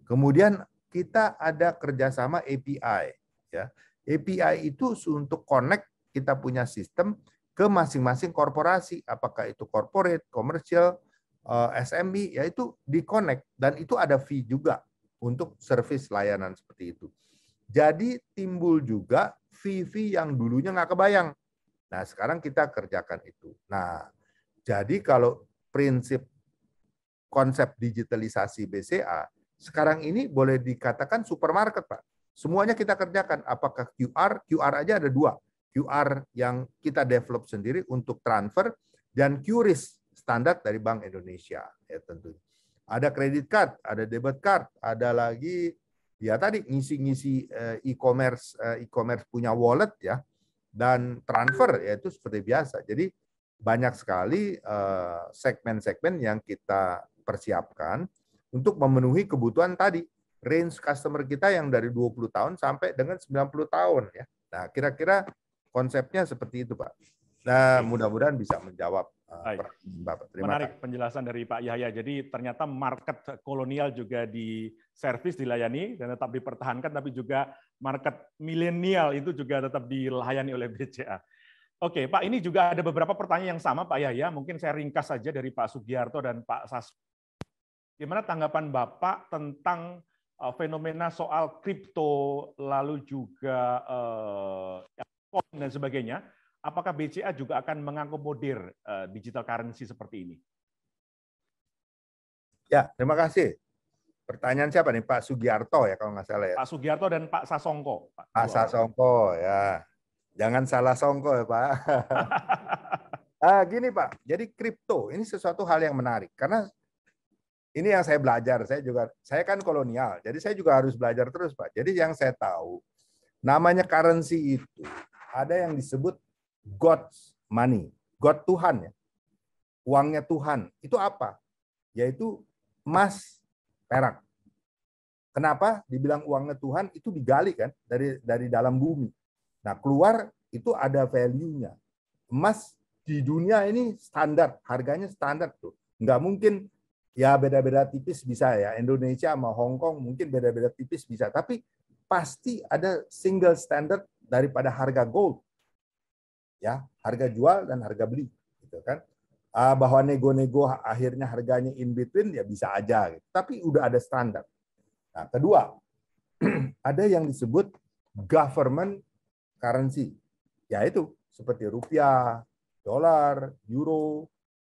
Kemudian kita ada kerjasama API. Ya. API itu untuk connect kita punya sistem ke masing-masing korporasi, apakah itu corporate, commercial, eh, SMB, e, yaitu di connect dan itu ada fee juga untuk service layanan seperti itu. Jadi timbul juga fee-fee yang dulunya nggak kebayang. Nah sekarang kita kerjakan itu. Nah jadi kalau prinsip konsep digitalisasi BCA sekarang ini boleh dikatakan supermarket, Pak. Semuanya kita kerjakan. Apakah QR? QR aja ada dua. QR yang kita develop sendiri untuk transfer dan QRIS standar dari Bank Indonesia ya tentu. Ada kredit card, ada debit card, ada lagi ya tadi ngisi-ngisi eh, e-commerce eh, e-commerce punya wallet ya dan transfer yaitu seperti biasa. Jadi banyak sekali eh, segmen-segmen yang kita persiapkan untuk memenuhi kebutuhan tadi range customer kita yang dari 20 tahun sampai dengan 90 tahun ya. Nah, kira-kira konsepnya seperti itu, Pak. Nah, mudah-mudahan bisa menjawab eh, Baik. Bapak. Terima Menarik kasih. penjelasan dari Pak Yahya. Jadi ternyata market kolonial juga di servis dilayani dan tetap dipertahankan, tapi juga market milenial itu juga tetap dilayani oleh BCA. Oke, Pak, ini juga ada beberapa pertanyaan yang sama, Pak Yahya. Mungkin saya ringkas saja dari Pak Sugiharto dan Pak Sas. Gimana tanggapan Bapak tentang eh, fenomena soal kripto, lalu juga eh, dan sebagainya? Apakah BCA juga akan mengakomodir eh, digital currency seperti ini? Ya, terima kasih. Pertanyaan siapa nih? Pak Sugiarto ya kalau nggak salah ya. Pak Sugiarto dan Pak Sasongko. Pak, Pak Sasongko ya. Jangan salah songko ya Pak. ah, gini Pak, jadi kripto ini sesuatu hal yang menarik karena ini yang saya belajar. Saya juga saya kan kolonial, jadi saya juga harus belajar terus Pak. Jadi yang saya tahu namanya currency itu ada yang disebut God's money, God Tuhan ya, uangnya Tuhan. Itu apa? Yaitu emas, perak. Kenapa dibilang uangnya Tuhan itu digali kan dari dari dalam bumi. Nah, keluar itu ada value-nya. Emas di dunia ini standar, harganya standar tuh. Nggak mungkin ya beda-beda tipis bisa ya. Indonesia sama Hong Kong mungkin beda-beda tipis bisa, tapi pasti ada single standard daripada harga gold. Ya, harga jual dan harga beli, gitu kan. Ah, bahwa nego-nego akhirnya harganya in between ya bisa aja, gitu. tapi udah ada standar. Nah, kedua, ada yang disebut government currency, yaitu seperti rupiah, dolar, euro,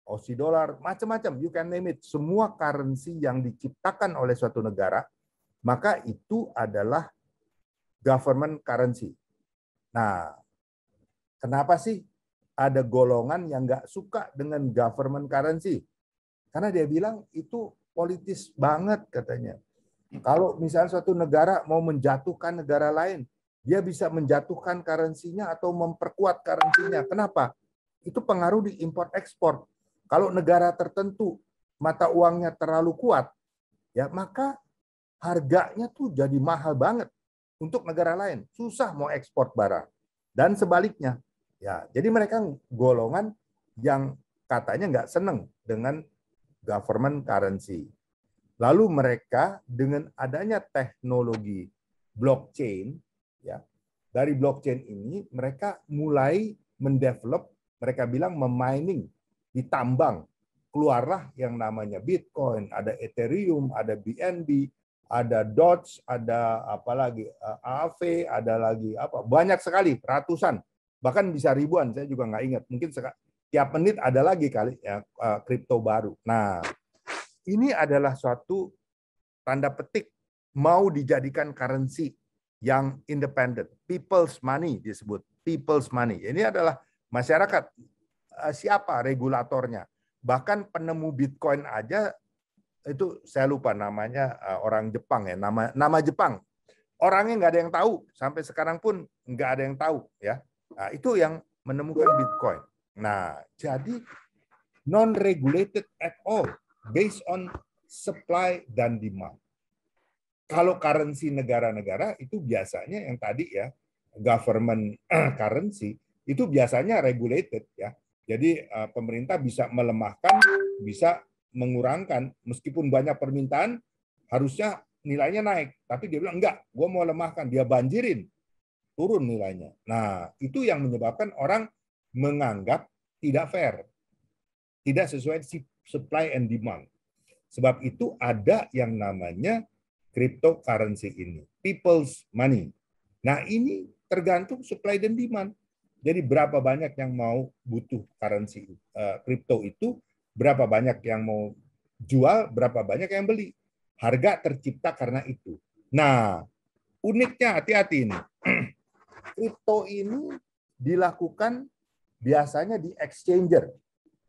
Aussie dolar, macam-macam, you can name it. Semua currency yang diciptakan oleh suatu negara, maka itu adalah government currency. Nah, kenapa sih ada golongan yang nggak suka dengan government currency? Karena dia bilang itu politis banget katanya. Kalau misalnya suatu negara mau menjatuhkan negara lain, dia bisa menjatuhkan karansinya atau memperkuat karansinya. Kenapa? Itu pengaruh di import ekspor. Kalau negara tertentu mata uangnya terlalu kuat, ya maka harganya tuh jadi mahal banget untuk negara lain. Susah mau ekspor barang. Dan sebaliknya. Ya, jadi mereka golongan yang katanya nggak seneng dengan government currency. Lalu mereka dengan adanya teknologi blockchain ya dari blockchain ini mereka mulai mendevelop mereka bilang memining ditambang keluarlah yang namanya Bitcoin ada Ethereum ada BNB ada Doge ada apalagi eh, AV ada lagi apa banyak sekali ratusan bahkan bisa ribuan saya juga nggak ingat mungkin tiap menit ada lagi kali ya eh, kripto baru nah ini adalah suatu tanda petik mau dijadikan currency yang independen. People's money disebut. People's money. Ini adalah masyarakat. Eh, siapa regulatornya? Bahkan penemu Bitcoin aja itu saya lupa namanya eh, orang Jepang ya. Nama nama Jepang. Orangnya nggak ada yang tahu. Sampai sekarang pun nggak ada yang tahu ya. Nah, itu yang menemukan Bitcoin. Nah, jadi non regulated at all based on supply dan demand kalau currency negara-negara itu biasanya yang tadi ya government currency itu biasanya regulated ya. Jadi eh, pemerintah bisa melemahkan, bisa mengurangkan meskipun banyak permintaan harusnya nilainya naik, tapi dia bilang enggak, gue mau lemahkan, dia banjirin turun nilainya. Nah, itu yang menyebabkan orang menganggap tidak fair. Tidak sesuai supply and demand. Sebab itu ada yang namanya cryptocurrency ini, people's money. Nah, ini tergantung supply dan demand. Jadi berapa banyak yang mau butuh currency uh, crypto itu, berapa banyak yang mau jual, berapa banyak yang beli. Harga tercipta karena itu. Nah, uniknya hati-hati ini. Kripto ini dilakukan biasanya di exchanger.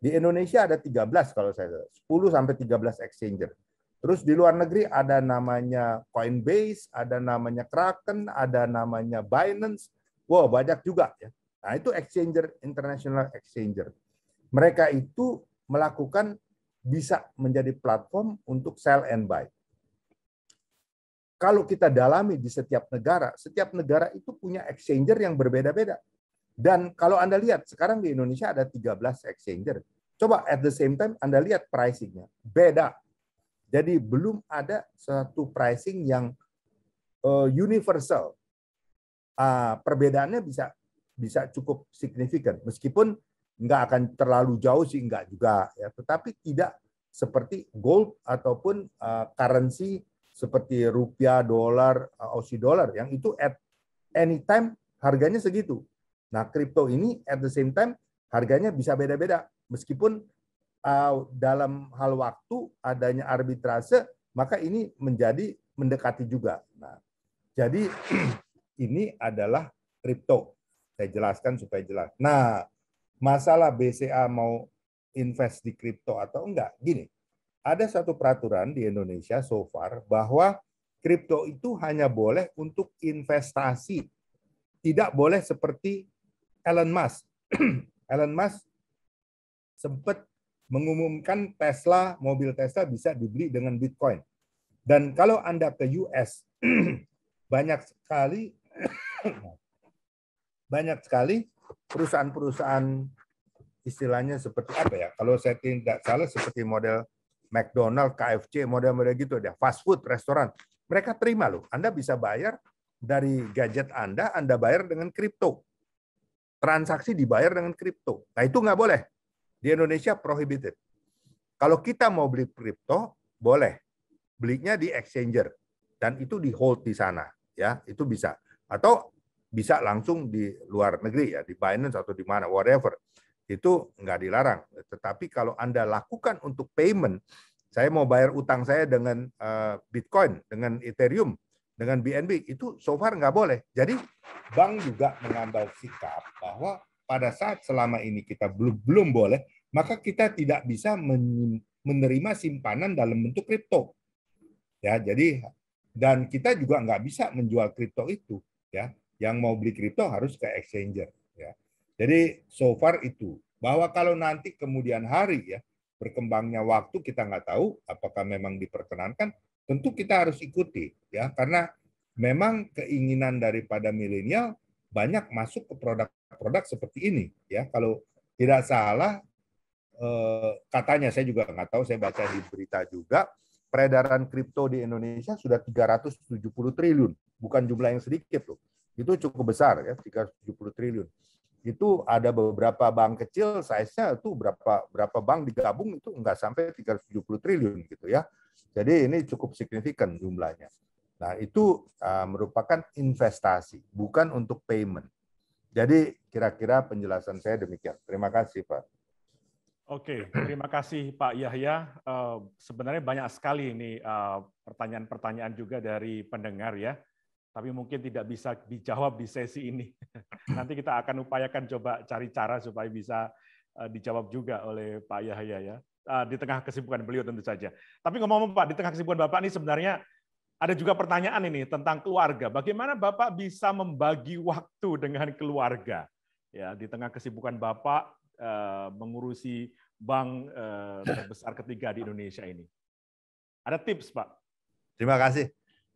Di Indonesia ada 13 kalau saya 10 sampai 13 exchanger. Terus di luar negeri ada namanya Coinbase, ada namanya Kraken, ada namanya Binance. Wow, banyak juga ya. Nah, itu exchanger international exchanger. Mereka itu melakukan bisa menjadi platform untuk sell and buy. Kalau kita dalami di setiap negara, setiap negara itu punya exchanger yang berbeda-beda. Dan kalau Anda lihat, sekarang di Indonesia ada 13 exchanger. Coba at the same time Anda lihat pricing-nya. Beda jadi belum ada satu pricing yang eh, universal. Ah, perbedaannya bisa bisa cukup signifikan, meskipun nggak akan terlalu jauh sih nggak juga ya, tetapi tidak seperti gold ataupun uh, currency seperti rupiah, dolar, ah, Aussie dollar yang itu at any time harganya segitu. Nah, kripto ini at the same time harganya bisa beda-beda meskipun dalam hal waktu adanya arbitrase, maka ini menjadi mendekati juga. Nah, jadi ini adalah kripto. Saya jelaskan supaya jelas. Nah, masalah BCA mau invest di kripto atau enggak, gini. Ada satu peraturan di Indonesia so far bahwa kripto itu hanya boleh untuk investasi. Tidak boleh seperti Elon Musk. Elon Musk sempat mengumumkan Tesla, mobil Tesla bisa dibeli dengan Bitcoin. Dan kalau Anda ke US, banyak sekali banyak sekali perusahaan-perusahaan istilahnya seperti apa ya? Kalau saya tidak salah seperti model McDonald, KFC, model-model gitu deh, fast food, restoran. Mereka terima loh. Anda bisa bayar dari gadget Anda, Anda bayar dengan kripto. Transaksi dibayar dengan kripto. Nah itu nggak boleh. Di Indonesia prohibited. Kalau kita mau beli kripto, boleh. Belinya di exchanger dan itu di hold di sana, ya, itu bisa. Atau bisa langsung di luar negeri ya, di Binance atau di mana, whatever. Itu nggak dilarang. Tetapi kalau Anda lakukan untuk payment, saya mau bayar utang saya dengan eh, Bitcoin, dengan Ethereum, dengan BNB, itu so far nggak boleh. Jadi bank juga mengambil sikap bahwa pada saat selama ini kita belum belum boleh, maka kita tidak bisa menerima simpanan dalam bentuk kripto. Ya, jadi dan kita juga nggak bisa menjual kripto itu. Ya, yang mau beli kripto harus ke exchanger. Ya, jadi so far itu bahwa kalau nanti kemudian hari ya berkembangnya waktu kita nggak tahu apakah memang diperkenankan, tentu kita harus ikuti ya karena memang keinginan daripada milenial banyak masuk ke produk produk seperti ini ya kalau tidak salah eh, katanya saya juga nggak tahu saya baca di berita juga peredaran kripto di Indonesia sudah 370 triliun bukan jumlah yang sedikit loh itu cukup besar ya 370 triliun itu ada beberapa bank kecil size-nya itu berapa berapa bank digabung itu nggak sampai 370 triliun gitu ya. Jadi ini cukup signifikan jumlahnya. Nah, itu uh, merupakan investasi, bukan untuk payment. Jadi kira-kira penjelasan saya demikian. Terima kasih Pak. Oke, terima kasih Pak Yahya. Eh, sebenarnya banyak sekali ini eh, pertanyaan-pertanyaan juga dari pendengar ya, tapi mungkin tidak bisa dijawab di sesi ini. Nanti kita akan upayakan coba cari cara supaya bisa eh, dijawab juga oleh Pak Yahya ya, di tengah kesibukan beliau tentu saja. Tapi ngomong-ngomong Pak, di tengah kesibukan Bapak ini sebenarnya ada juga pertanyaan ini tentang keluarga. Bagaimana Bapak bisa membagi waktu dengan keluarga? Ya, di tengah kesibukan Bapak eh, mengurusi bank eh, terbesar ketiga di Indonesia ini. Ada tips, Pak? Terima kasih.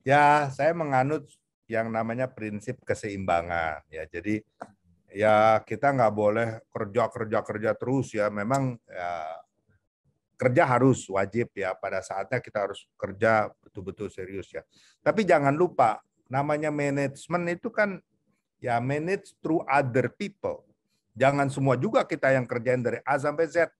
Ya, saya menganut yang namanya prinsip keseimbangan. Ya, jadi ya kita nggak boleh kerja kerja kerja terus ya. Memang ya, kerja harus wajib ya pada saatnya kita harus kerja betul-betul serius ya. Tapi jangan lupa namanya manajemen itu kan ya manage through other people. Jangan semua juga kita yang kerjain dari A sampai Z.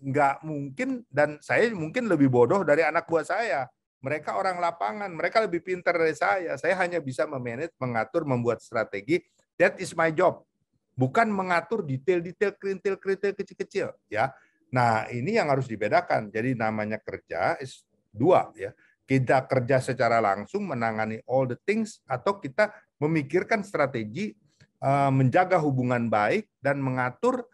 Nggak mungkin dan saya mungkin lebih bodoh dari anak buah saya. Mereka orang lapangan, mereka lebih pintar dari saya. Saya hanya bisa memanage, mengatur, membuat strategi. That is my job bukan mengatur detail-detail kerintil-kerintil kecil-kecil ya Nah, ini yang harus dibedakan. Jadi namanya kerja is dua ya. Kita kerja secara langsung menangani all the things atau kita memikirkan strategi eh, menjaga hubungan baik dan mengatur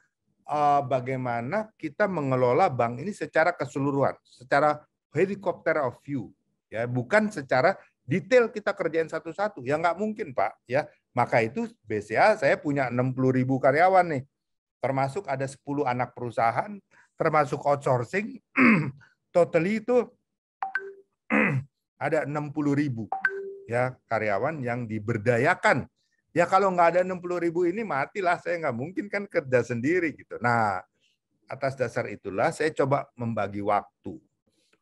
eh, bagaimana kita mengelola bank ini secara keseluruhan, secara helikopter of view, ya bukan secara detail kita kerjain satu-satu, ya nggak mungkin pak, ya maka itu BCA saya punya puluh ribu karyawan nih, termasuk ada 10 anak perusahaan, termasuk outsourcing, totally itu ada 60 ribu ya karyawan yang diberdayakan. Ya kalau nggak ada 60 ribu ini matilah, saya nggak mungkin kan kerja sendiri gitu. Nah atas dasar itulah saya coba membagi waktu.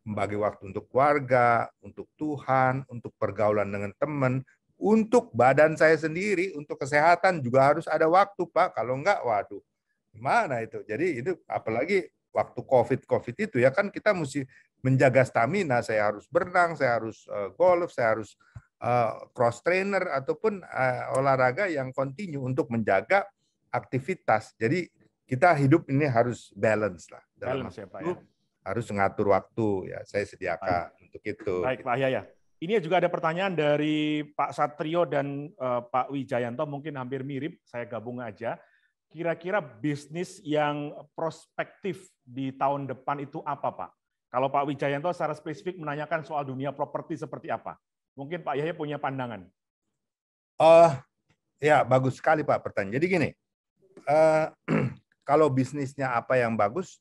Membagi waktu untuk keluarga, untuk Tuhan, untuk pergaulan dengan teman, untuk badan saya sendiri, untuk kesehatan juga harus ada waktu Pak. Kalau nggak waduh, gimana itu? Jadi itu apalagi waktu covid covid itu ya kan kita mesti menjaga stamina saya harus berenang saya harus uh, golf saya harus uh, cross trainer ataupun uh, olahraga yang kontinu untuk menjaga aktivitas jadi kita hidup ini harus balance lah dalam balance, ya, Pak, ya. harus mengatur waktu ya saya sediakan baik. untuk itu baik gitu. Pak Yaya ini juga ada pertanyaan dari Pak Satrio dan uh, Pak Wijayanto mungkin hampir mirip saya gabung aja kira-kira bisnis yang prospektif di tahun depan itu apa, Pak? Kalau Pak Wijayanto secara spesifik menanyakan soal dunia properti seperti apa? Mungkin Pak Yahya punya pandangan. Uh, ya, bagus sekali Pak pertanyaan. Jadi gini, uh, kalau bisnisnya apa yang bagus,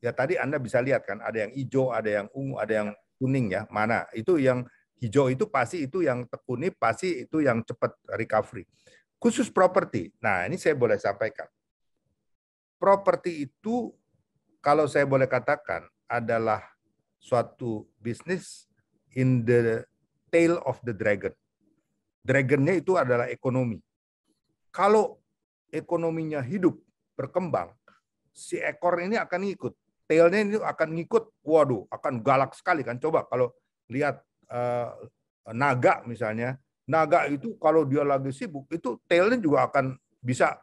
ya tadi Anda bisa lihat kan, ada yang hijau, ada yang ungu, ada yang kuning ya, mana. Itu yang hijau itu pasti itu yang tekuni, pasti itu yang cepat recovery. Khusus properti. Nah, ini saya boleh sampaikan. Properti itu kalau saya boleh katakan adalah suatu bisnis in the tail of the dragon. Dragonnya itu adalah ekonomi. Kalau ekonominya hidup, berkembang, si ekor ini akan ngikut. Tailnya ini akan ngikut, waduh, akan galak sekali kan. Coba kalau lihat uh, naga misalnya, naga itu kalau dia lagi sibuk itu tailnya juga akan bisa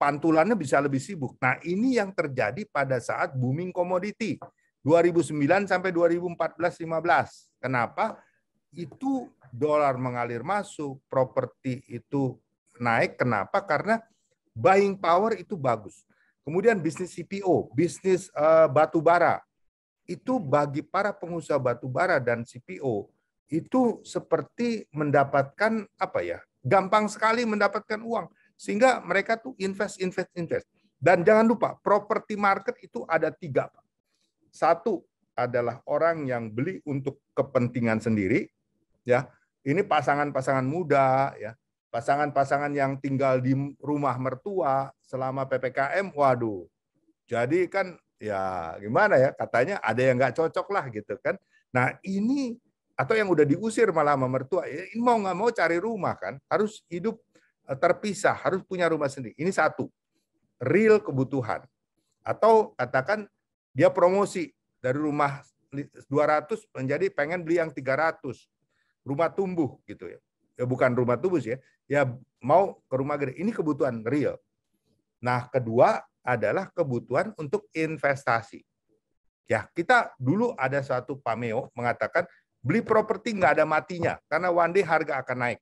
pantulannya bisa lebih sibuk. Nah, ini yang terjadi pada saat booming komoditi 2009 sampai 2014 15. Kenapa? Itu dolar mengalir masuk, properti itu naik. Kenapa? Karena buying power itu bagus. Kemudian bisnis CPO, bisnis eh, batu bara. Itu bagi para pengusaha batu bara dan CPO itu seperti mendapatkan apa ya? Gampang sekali mendapatkan uang sehingga mereka tuh invest, invest, invest. Dan jangan lupa, property market itu ada tiga. Pak. Satu adalah orang yang beli untuk kepentingan sendiri, ya. Ini pasangan-pasangan muda, ya. Pasangan-pasangan yang tinggal di rumah mertua selama ppkm, waduh. Jadi kan ya gimana ya katanya ada yang nggak cocok lah gitu kan. Nah ini atau yang udah diusir malah sama mertua ya ini mau nggak mau cari rumah kan harus hidup eh, terpisah harus punya rumah sendiri ini satu real kebutuhan atau katakan dia promosi dari rumah 200 menjadi pengen beli yang 300 rumah tumbuh gitu ya ya bukan rumah tumbuh sih ya ya mau ke rumah gede ini kebutuhan real nah kedua adalah kebutuhan untuk investasi ya kita dulu ada satu pameo mengatakan Beli properti nggak ada matinya, karena one day harga akan naik.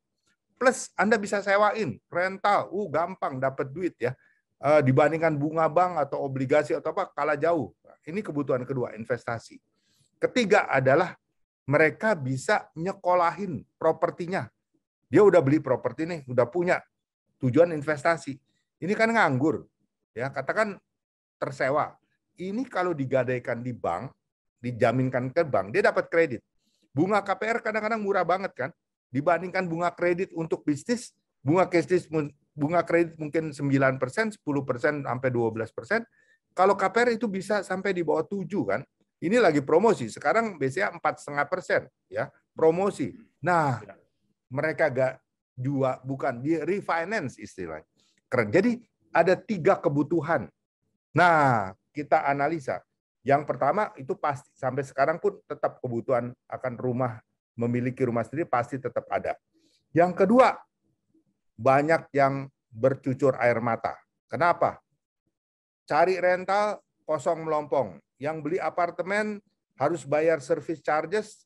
Plus Anda bisa sewain, rental, uh gampang dapat duit ya. E, dibandingkan bunga bank atau obligasi atau apa kalah jauh. Ini kebutuhan kedua, investasi. Ketiga adalah mereka bisa nyekolahin propertinya. Dia udah beli properti nih, udah punya tujuan investasi. Ini kan nganggur. Ya, katakan tersewa. Ini kalau digadaikan di bank, dijaminkan ke bank, dia dapat kredit bunga KPR kadang-kadang murah banget kan dibandingkan bunga kredit untuk bisnis bunga kredit bunga kredit mungkin 9 persen 10 persen sampai 12 persen kalau KPR itu bisa sampai di bawah 7 kan ini lagi promosi sekarang biasanya empat setengah persen ya promosi nah ya. mereka gak jual bukan di refinance istilahnya keren jadi ada tiga kebutuhan nah kita analisa yang pertama itu pasti sampai sekarang pun tetap kebutuhan akan rumah memiliki rumah sendiri pasti tetap ada. Yang kedua, banyak yang bercucur air mata. Kenapa? Cari rental kosong melompong. Yang beli apartemen harus bayar service charges,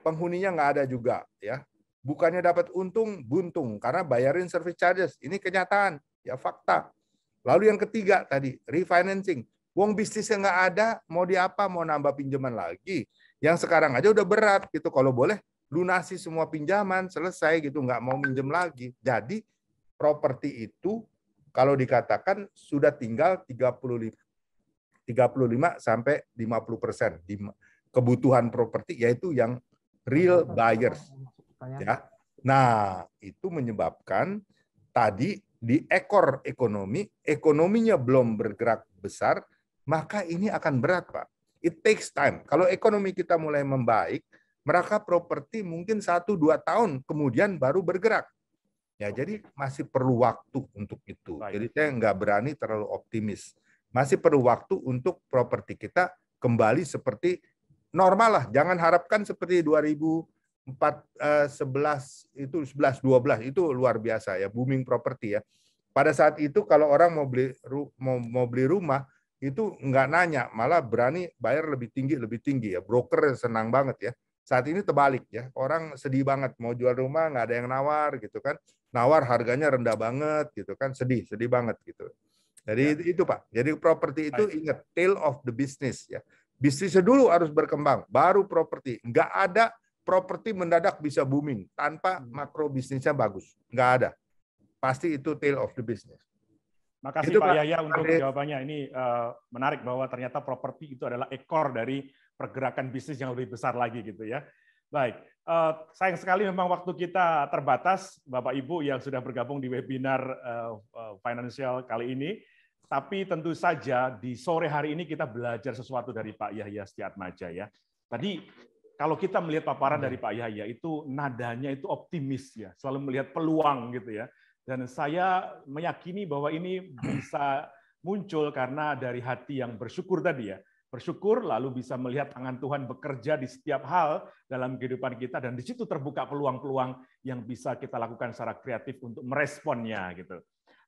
penghuninya nggak ada juga, ya. Bukannya dapat untung, buntung karena bayarin service charges. Ini kenyataan, ya fakta. Lalu yang ketiga tadi refinancing Wong bisnisnya nggak ada, mau diapa? Mau nambah pinjaman lagi? Yang sekarang aja udah berat gitu. Kalau boleh lunasi semua pinjaman, selesai gitu, nggak mau minjem lagi. Jadi properti itu kalau dikatakan sudah tinggal 35 35 sampai 50 persen di kebutuhan properti yaitu yang real buyers ya nah itu menyebabkan tadi di ekor ekonomi ekonominya belum bergerak besar maka ini akan berat, Pak. It takes time. Kalau ekonomi kita mulai membaik, mereka properti mungkin satu dua tahun kemudian baru bergerak. Ya, jadi masih perlu waktu untuk itu. Baik. Jadi saya nggak berani terlalu optimis. Masih perlu waktu untuk properti kita kembali seperti normal lah. Jangan harapkan seperti 2004 11 eh, itu 11 12 itu luar biasa ya booming properti ya. Pada saat itu kalau orang mau beli mau, mau beli rumah itu nggak nanya, malah berani bayar lebih tinggi, lebih tinggi ya. Broker senang banget ya. Saat ini terbalik ya, orang sedih banget mau jual rumah nggak ada yang nawar gitu kan, nawar harganya rendah banget gitu kan, sedih, sedih banget gitu. Jadi ya. itu Pak. Jadi properti itu ingat tail of the business ya. Bisnisnya dulu harus berkembang, baru properti. Nggak ada properti mendadak bisa booming tanpa hmm. makro bisnisnya bagus. Nggak ada. Pasti itu tail of the business. Makasih itu, Pak Yaya untuk Pak. jawabannya. Ini uh, menarik bahwa ternyata properti itu adalah ekor dari pergerakan bisnis yang lebih besar lagi gitu ya. Baik, uh, sayang sekali memang waktu kita terbatas, Bapak Ibu yang sudah bergabung di webinar uh, financial kali ini. Tapi tentu saja di sore hari ini kita belajar sesuatu dari Pak Yahya Setiatmaja ya. Tadi kalau kita melihat paparan hmm. dari Pak Yahya itu nadanya itu optimis ya, selalu melihat peluang gitu ya. Dan saya meyakini bahwa ini bisa muncul karena dari hati yang bersyukur tadi ya. Bersyukur lalu bisa melihat tangan Tuhan bekerja di setiap hal dalam kehidupan kita dan di situ terbuka peluang-peluang yang bisa kita lakukan secara kreatif untuk meresponnya gitu.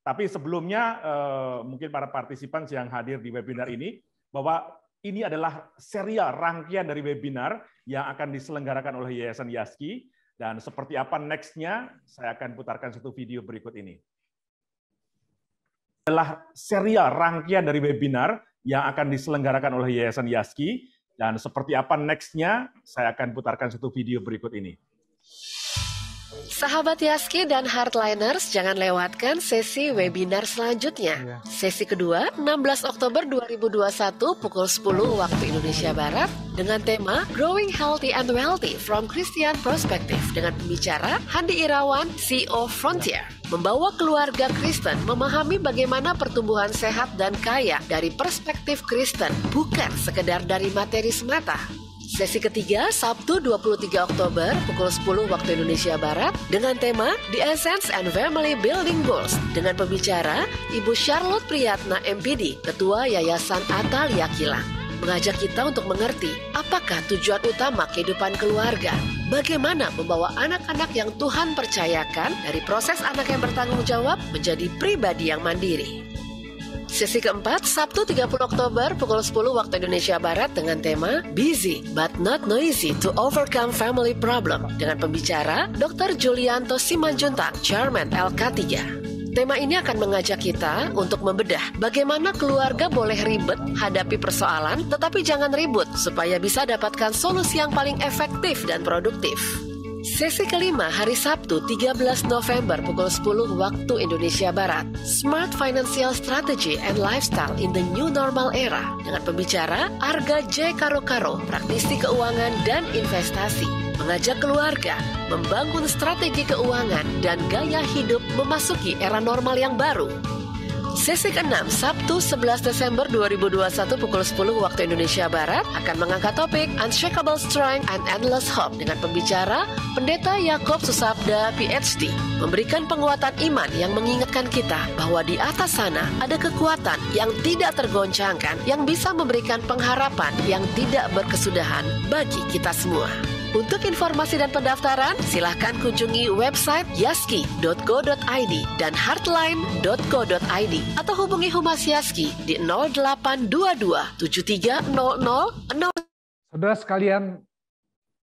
Tapi sebelumnya eh, mungkin para partisipan yang hadir di webinar ini bahwa ini adalah serial rangkaian dari webinar yang akan diselenggarakan oleh Yayasan Yaski dan seperti apa next-nya, saya akan putarkan satu video berikut ini. Adalah serial rangkaian dari webinar yang akan diselenggarakan oleh Yayasan Yaski. Dan seperti apa next-nya, saya akan putarkan satu video berikut ini. Sahabat Yaski dan Hardliners, jangan lewatkan sesi webinar selanjutnya. Iya. Sesi kedua, 16 Oktober 2021 pukul 10 waktu Indonesia Barat dengan tema Growing Healthy and Wealthy from Christian Perspective dengan pembicara Handi Irawan, CEO Frontier. Membawa keluarga Kristen memahami bagaimana pertumbuhan sehat dan kaya dari perspektif Kristen, bukan sekedar dari materi semata. Sesi ketiga Sabtu 23 Oktober pukul 10 waktu Indonesia Barat dengan tema The Essence and Family Building Goals dengan pembicara Ibu Charlotte Priyatna MPD, Ketua Yayasan Atalia Kilang mengajak kita untuk mengerti apakah tujuan utama kehidupan keluarga. Bagaimana membawa anak-anak yang Tuhan percayakan dari proses anak yang bertanggung jawab menjadi pribadi yang mandiri. Sesi keempat, Sabtu 30 Oktober pukul 10 waktu Indonesia Barat dengan tema Busy but not noisy to overcome family problem dengan pembicara Dr. Julianto Simanjuntak, Chairman LK3. Tema ini akan mengajak kita untuk membedah bagaimana keluarga boleh ribet hadapi persoalan, tetapi jangan ribut supaya bisa dapatkan solusi yang paling efektif dan produktif. Sesi kelima hari Sabtu 13 November pukul 10 waktu Indonesia Barat. Smart Financial Strategy and Lifestyle in the New Normal Era dengan pembicara Arga J. Karo Karo, praktisi keuangan dan investasi. Mengajak keluarga membangun strategi keuangan dan gaya hidup memasuki era normal yang baru. Sesi ke-6 Sabtu 11 Desember 2021 pukul 10 waktu Indonesia Barat akan mengangkat topik Unshakable Strength and Endless Hope dengan pembicara Pendeta Yakob Susabda PhD memberikan penguatan iman yang mengingatkan kita bahwa di atas sana ada kekuatan yang tidak tergoncangkan yang bisa memberikan pengharapan yang tidak berkesudahan bagi kita semua. Untuk informasi dan pendaftaran, silahkan kunjungi website yaski.go.id dan heartline.go.id atau hubungi Humas Yaski di 0822 Saudara sekalian,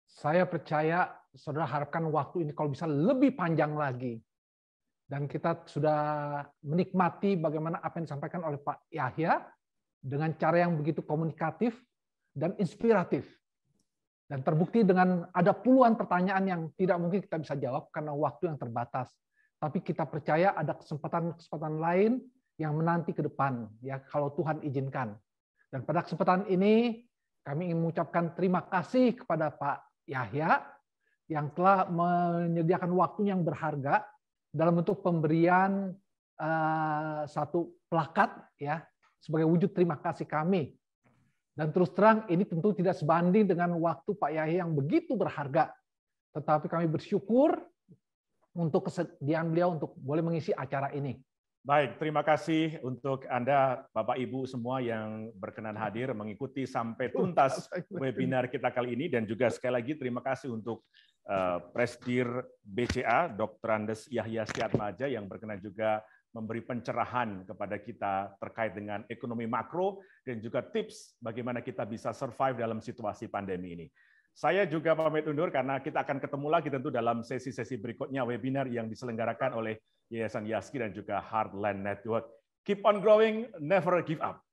saya percaya saudara harapkan waktu ini kalau bisa lebih panjang lagi. Dan kita sudah menikmati bagaimana apa yang disampaikan oleh Pak Yahya dengan cara yang begitu komunikatif dan inspiratif dan terbukti dengan ada puluhan pertanyaan yang tidak mungkin kita bisa jawab karena waktu yang terbatas. Tapi kita percaya ada kesempatan-kesempatan lain yang menanti ke depan, ya kalau Tuhan izinkan. Dan pada kesempatan ini kami ingin mengucapkan terima kasih kepada Pak Yahya yang telah menyediakan waktu yang berharga dalam bentuk pemberian uh, satu plakat ya sebagai wujud terima kasih kami dan terus terang ini tentu tidak sebanding dengan waktu Pak Yahya yang begitu berharga. Tetapi kami bersyukur untuk kesediaan beliau untuk boleh mengisi acara ini. Baik, terima kasih untuk Anda, Bapak Ibu semua yang berkenan hadir mengikuti sampai tuntas webinar kita kali ini dan juga sekali lagi terima kasih untuk uh, Presdir BCA, Dr. Andes Yahya Siatmaja yang berkenan juga memberi pencerahan kepada kita terkait dengan ekonomi makro dan juga tips bagaimana kita bisa survive dalam situasi pandemi ini. Saya juga pamit undur karena kita akan ketemu lagi tentu dalam sesi-sesi berikutnya webinar yang diselenggarakan oleh Yayasan Yaski dan juga Heartland Network. Keep on growing, never give up.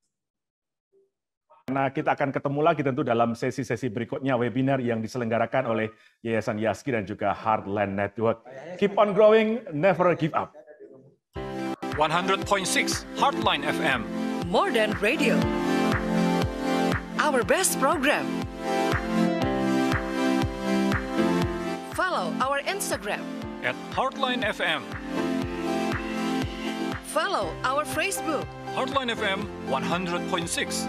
Karena kita akan ketemu lagi tentu dalam sesi-sesi berikutnya webinar yang diselenggarakan oleh Yayasan Yaski dan juga Heartland Network. Keep on growing, never give up. 100.6 Heartline FM. More than Radio. Our best program. Follow our Instagram at Heartline FM. Follow our Facebook. Heartline FM 100.6.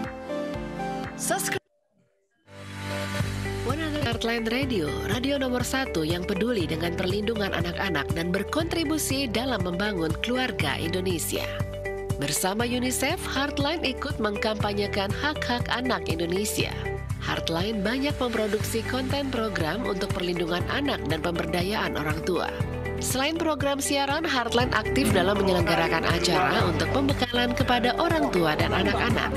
Subscribe. Heartland Radio, radio nomor satu yang peduli dengan perlindungan anak-anak dan berkontribusi dalam membangun keluarga Indonesia. Bersama UNICEF, Heartline ikut mengkampanyekan hak-hak anak Indonesia. Heartline banyak memproduksi konten program untuk perlindungan anak dan pemberdayaan orang tua. Selain program siaran, Heartline aktif dalam menyelenggarakan acara untuk pembekalan kepada orang tua dan anak-anak.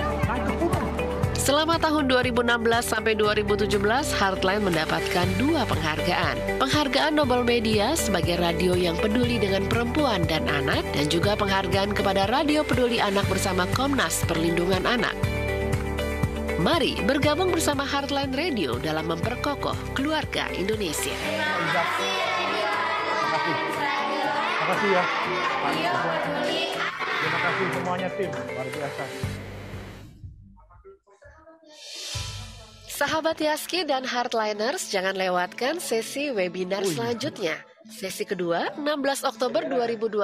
Selama tahun 2016 sampai 2017, Heartline mendapatkan dua penghargaan. Penghargaan Nobel Media sebagai radio yang peduli dengan perempuan dan anak, dan juga penghargaan kepada Radio Peduli Anak bersama Komnas Perlindungan Anak. Mari bergabung bersama Heartline Radio dalam memperkokoh keluarga Indonesia. Terima kasih, Terima kasih. Ya. Terima kasih ya. Terima kasih semuanya tim, luar biasa. Sahabat Yaski dan Hardliners, jangan lewatkan sesi webinar oh, iya. selanjutnya. Sesi kedua 16 Oktober 2021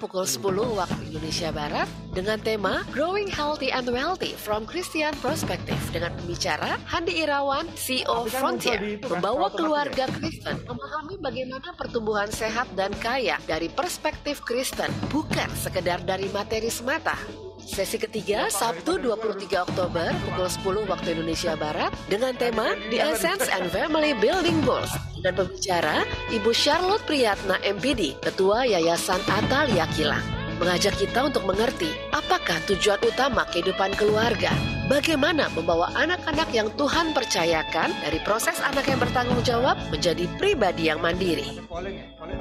pukul 10 waktu Indonesia Barat dengan tema Growing Healthy and Wealthy from Christian Perspective dengan pembicara Handi Irawan, CEO kan Frontier, kan membawa keluarga ya. Kristen memahami bagaimana pertumbuhan sehat dan kaya dari perspektif Kristen, bukan sekedar dari materi semata. Sesi ketiga Sabtu 23 Oktober pukul 10 waktu Indonesia Barat dengan tema The Essence and Family Building Goals dan pembicara Ibu Charlotte Priyatna MPD, Ketua Yayasan Atalia Kilang mengajak kita untuk mengerti apakah tujuan utama kehidupan keluarga. Bagaimana membawa anak-anak yang Tuhan percayakan dari proses anak yang bertanggung jawab menjadi pribadi yang mandiri.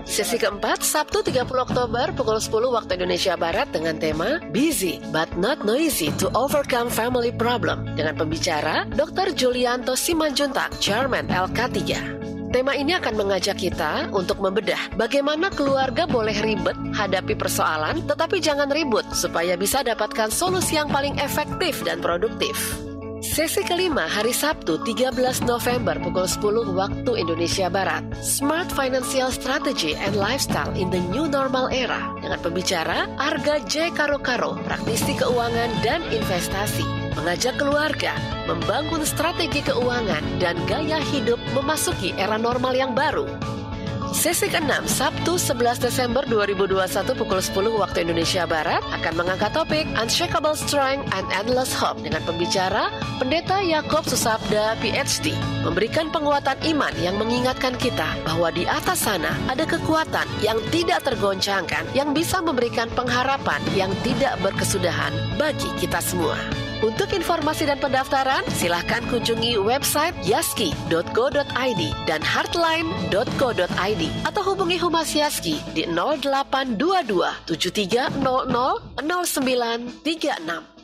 Sesi keempat, Sabtu 30 Oktober pukul 10 waktu Indonesia Barat dengan tema Busy but not noisy to overcome family problem dengan pembicara Dr. Julianto Simanjuntak, Chairman LK3. Tema ini akan mengajak kita untuk membedah bagaimana keluarga boleh ribet hadapi persoalan, tetapi jangan ribut supaya bisa dapatkan solusi yang paling efektif dan produktif. Sesi kelima hari Sabtu 13 November pukul 10 waktu Indonesia Barat. Smart Financial Strategy and Lifestyle in the New Normal Era dengan pembicara Arga J. Karo Karo, praktisi keuangan dan investasi. Mengajak keluarga membangun strategi keuangan dan gaya hidup memasuki era normal yang baru. Sesi ke-6 Sabtu 11 Desember 2021 pukul 10 waktu Indonesia Barat akan mengangkat topik Unshakable Strength and Endless Hope dengan pembicara Pendeta Yakob Susabda PhD memberikan penguatan iman yang mengingatkan kita bahwa di atas sana ada kekuatan yang tidak tergoncangkan yang bisa memberikan pengharapan yang tidak berkesudahan bagi kita semua. Untuk informasi dan pendaftaran, silahkan kunjungi website yaski.go.id dan heartline.go.id atau hubungi Humas Yaski di 0822 7300 0936.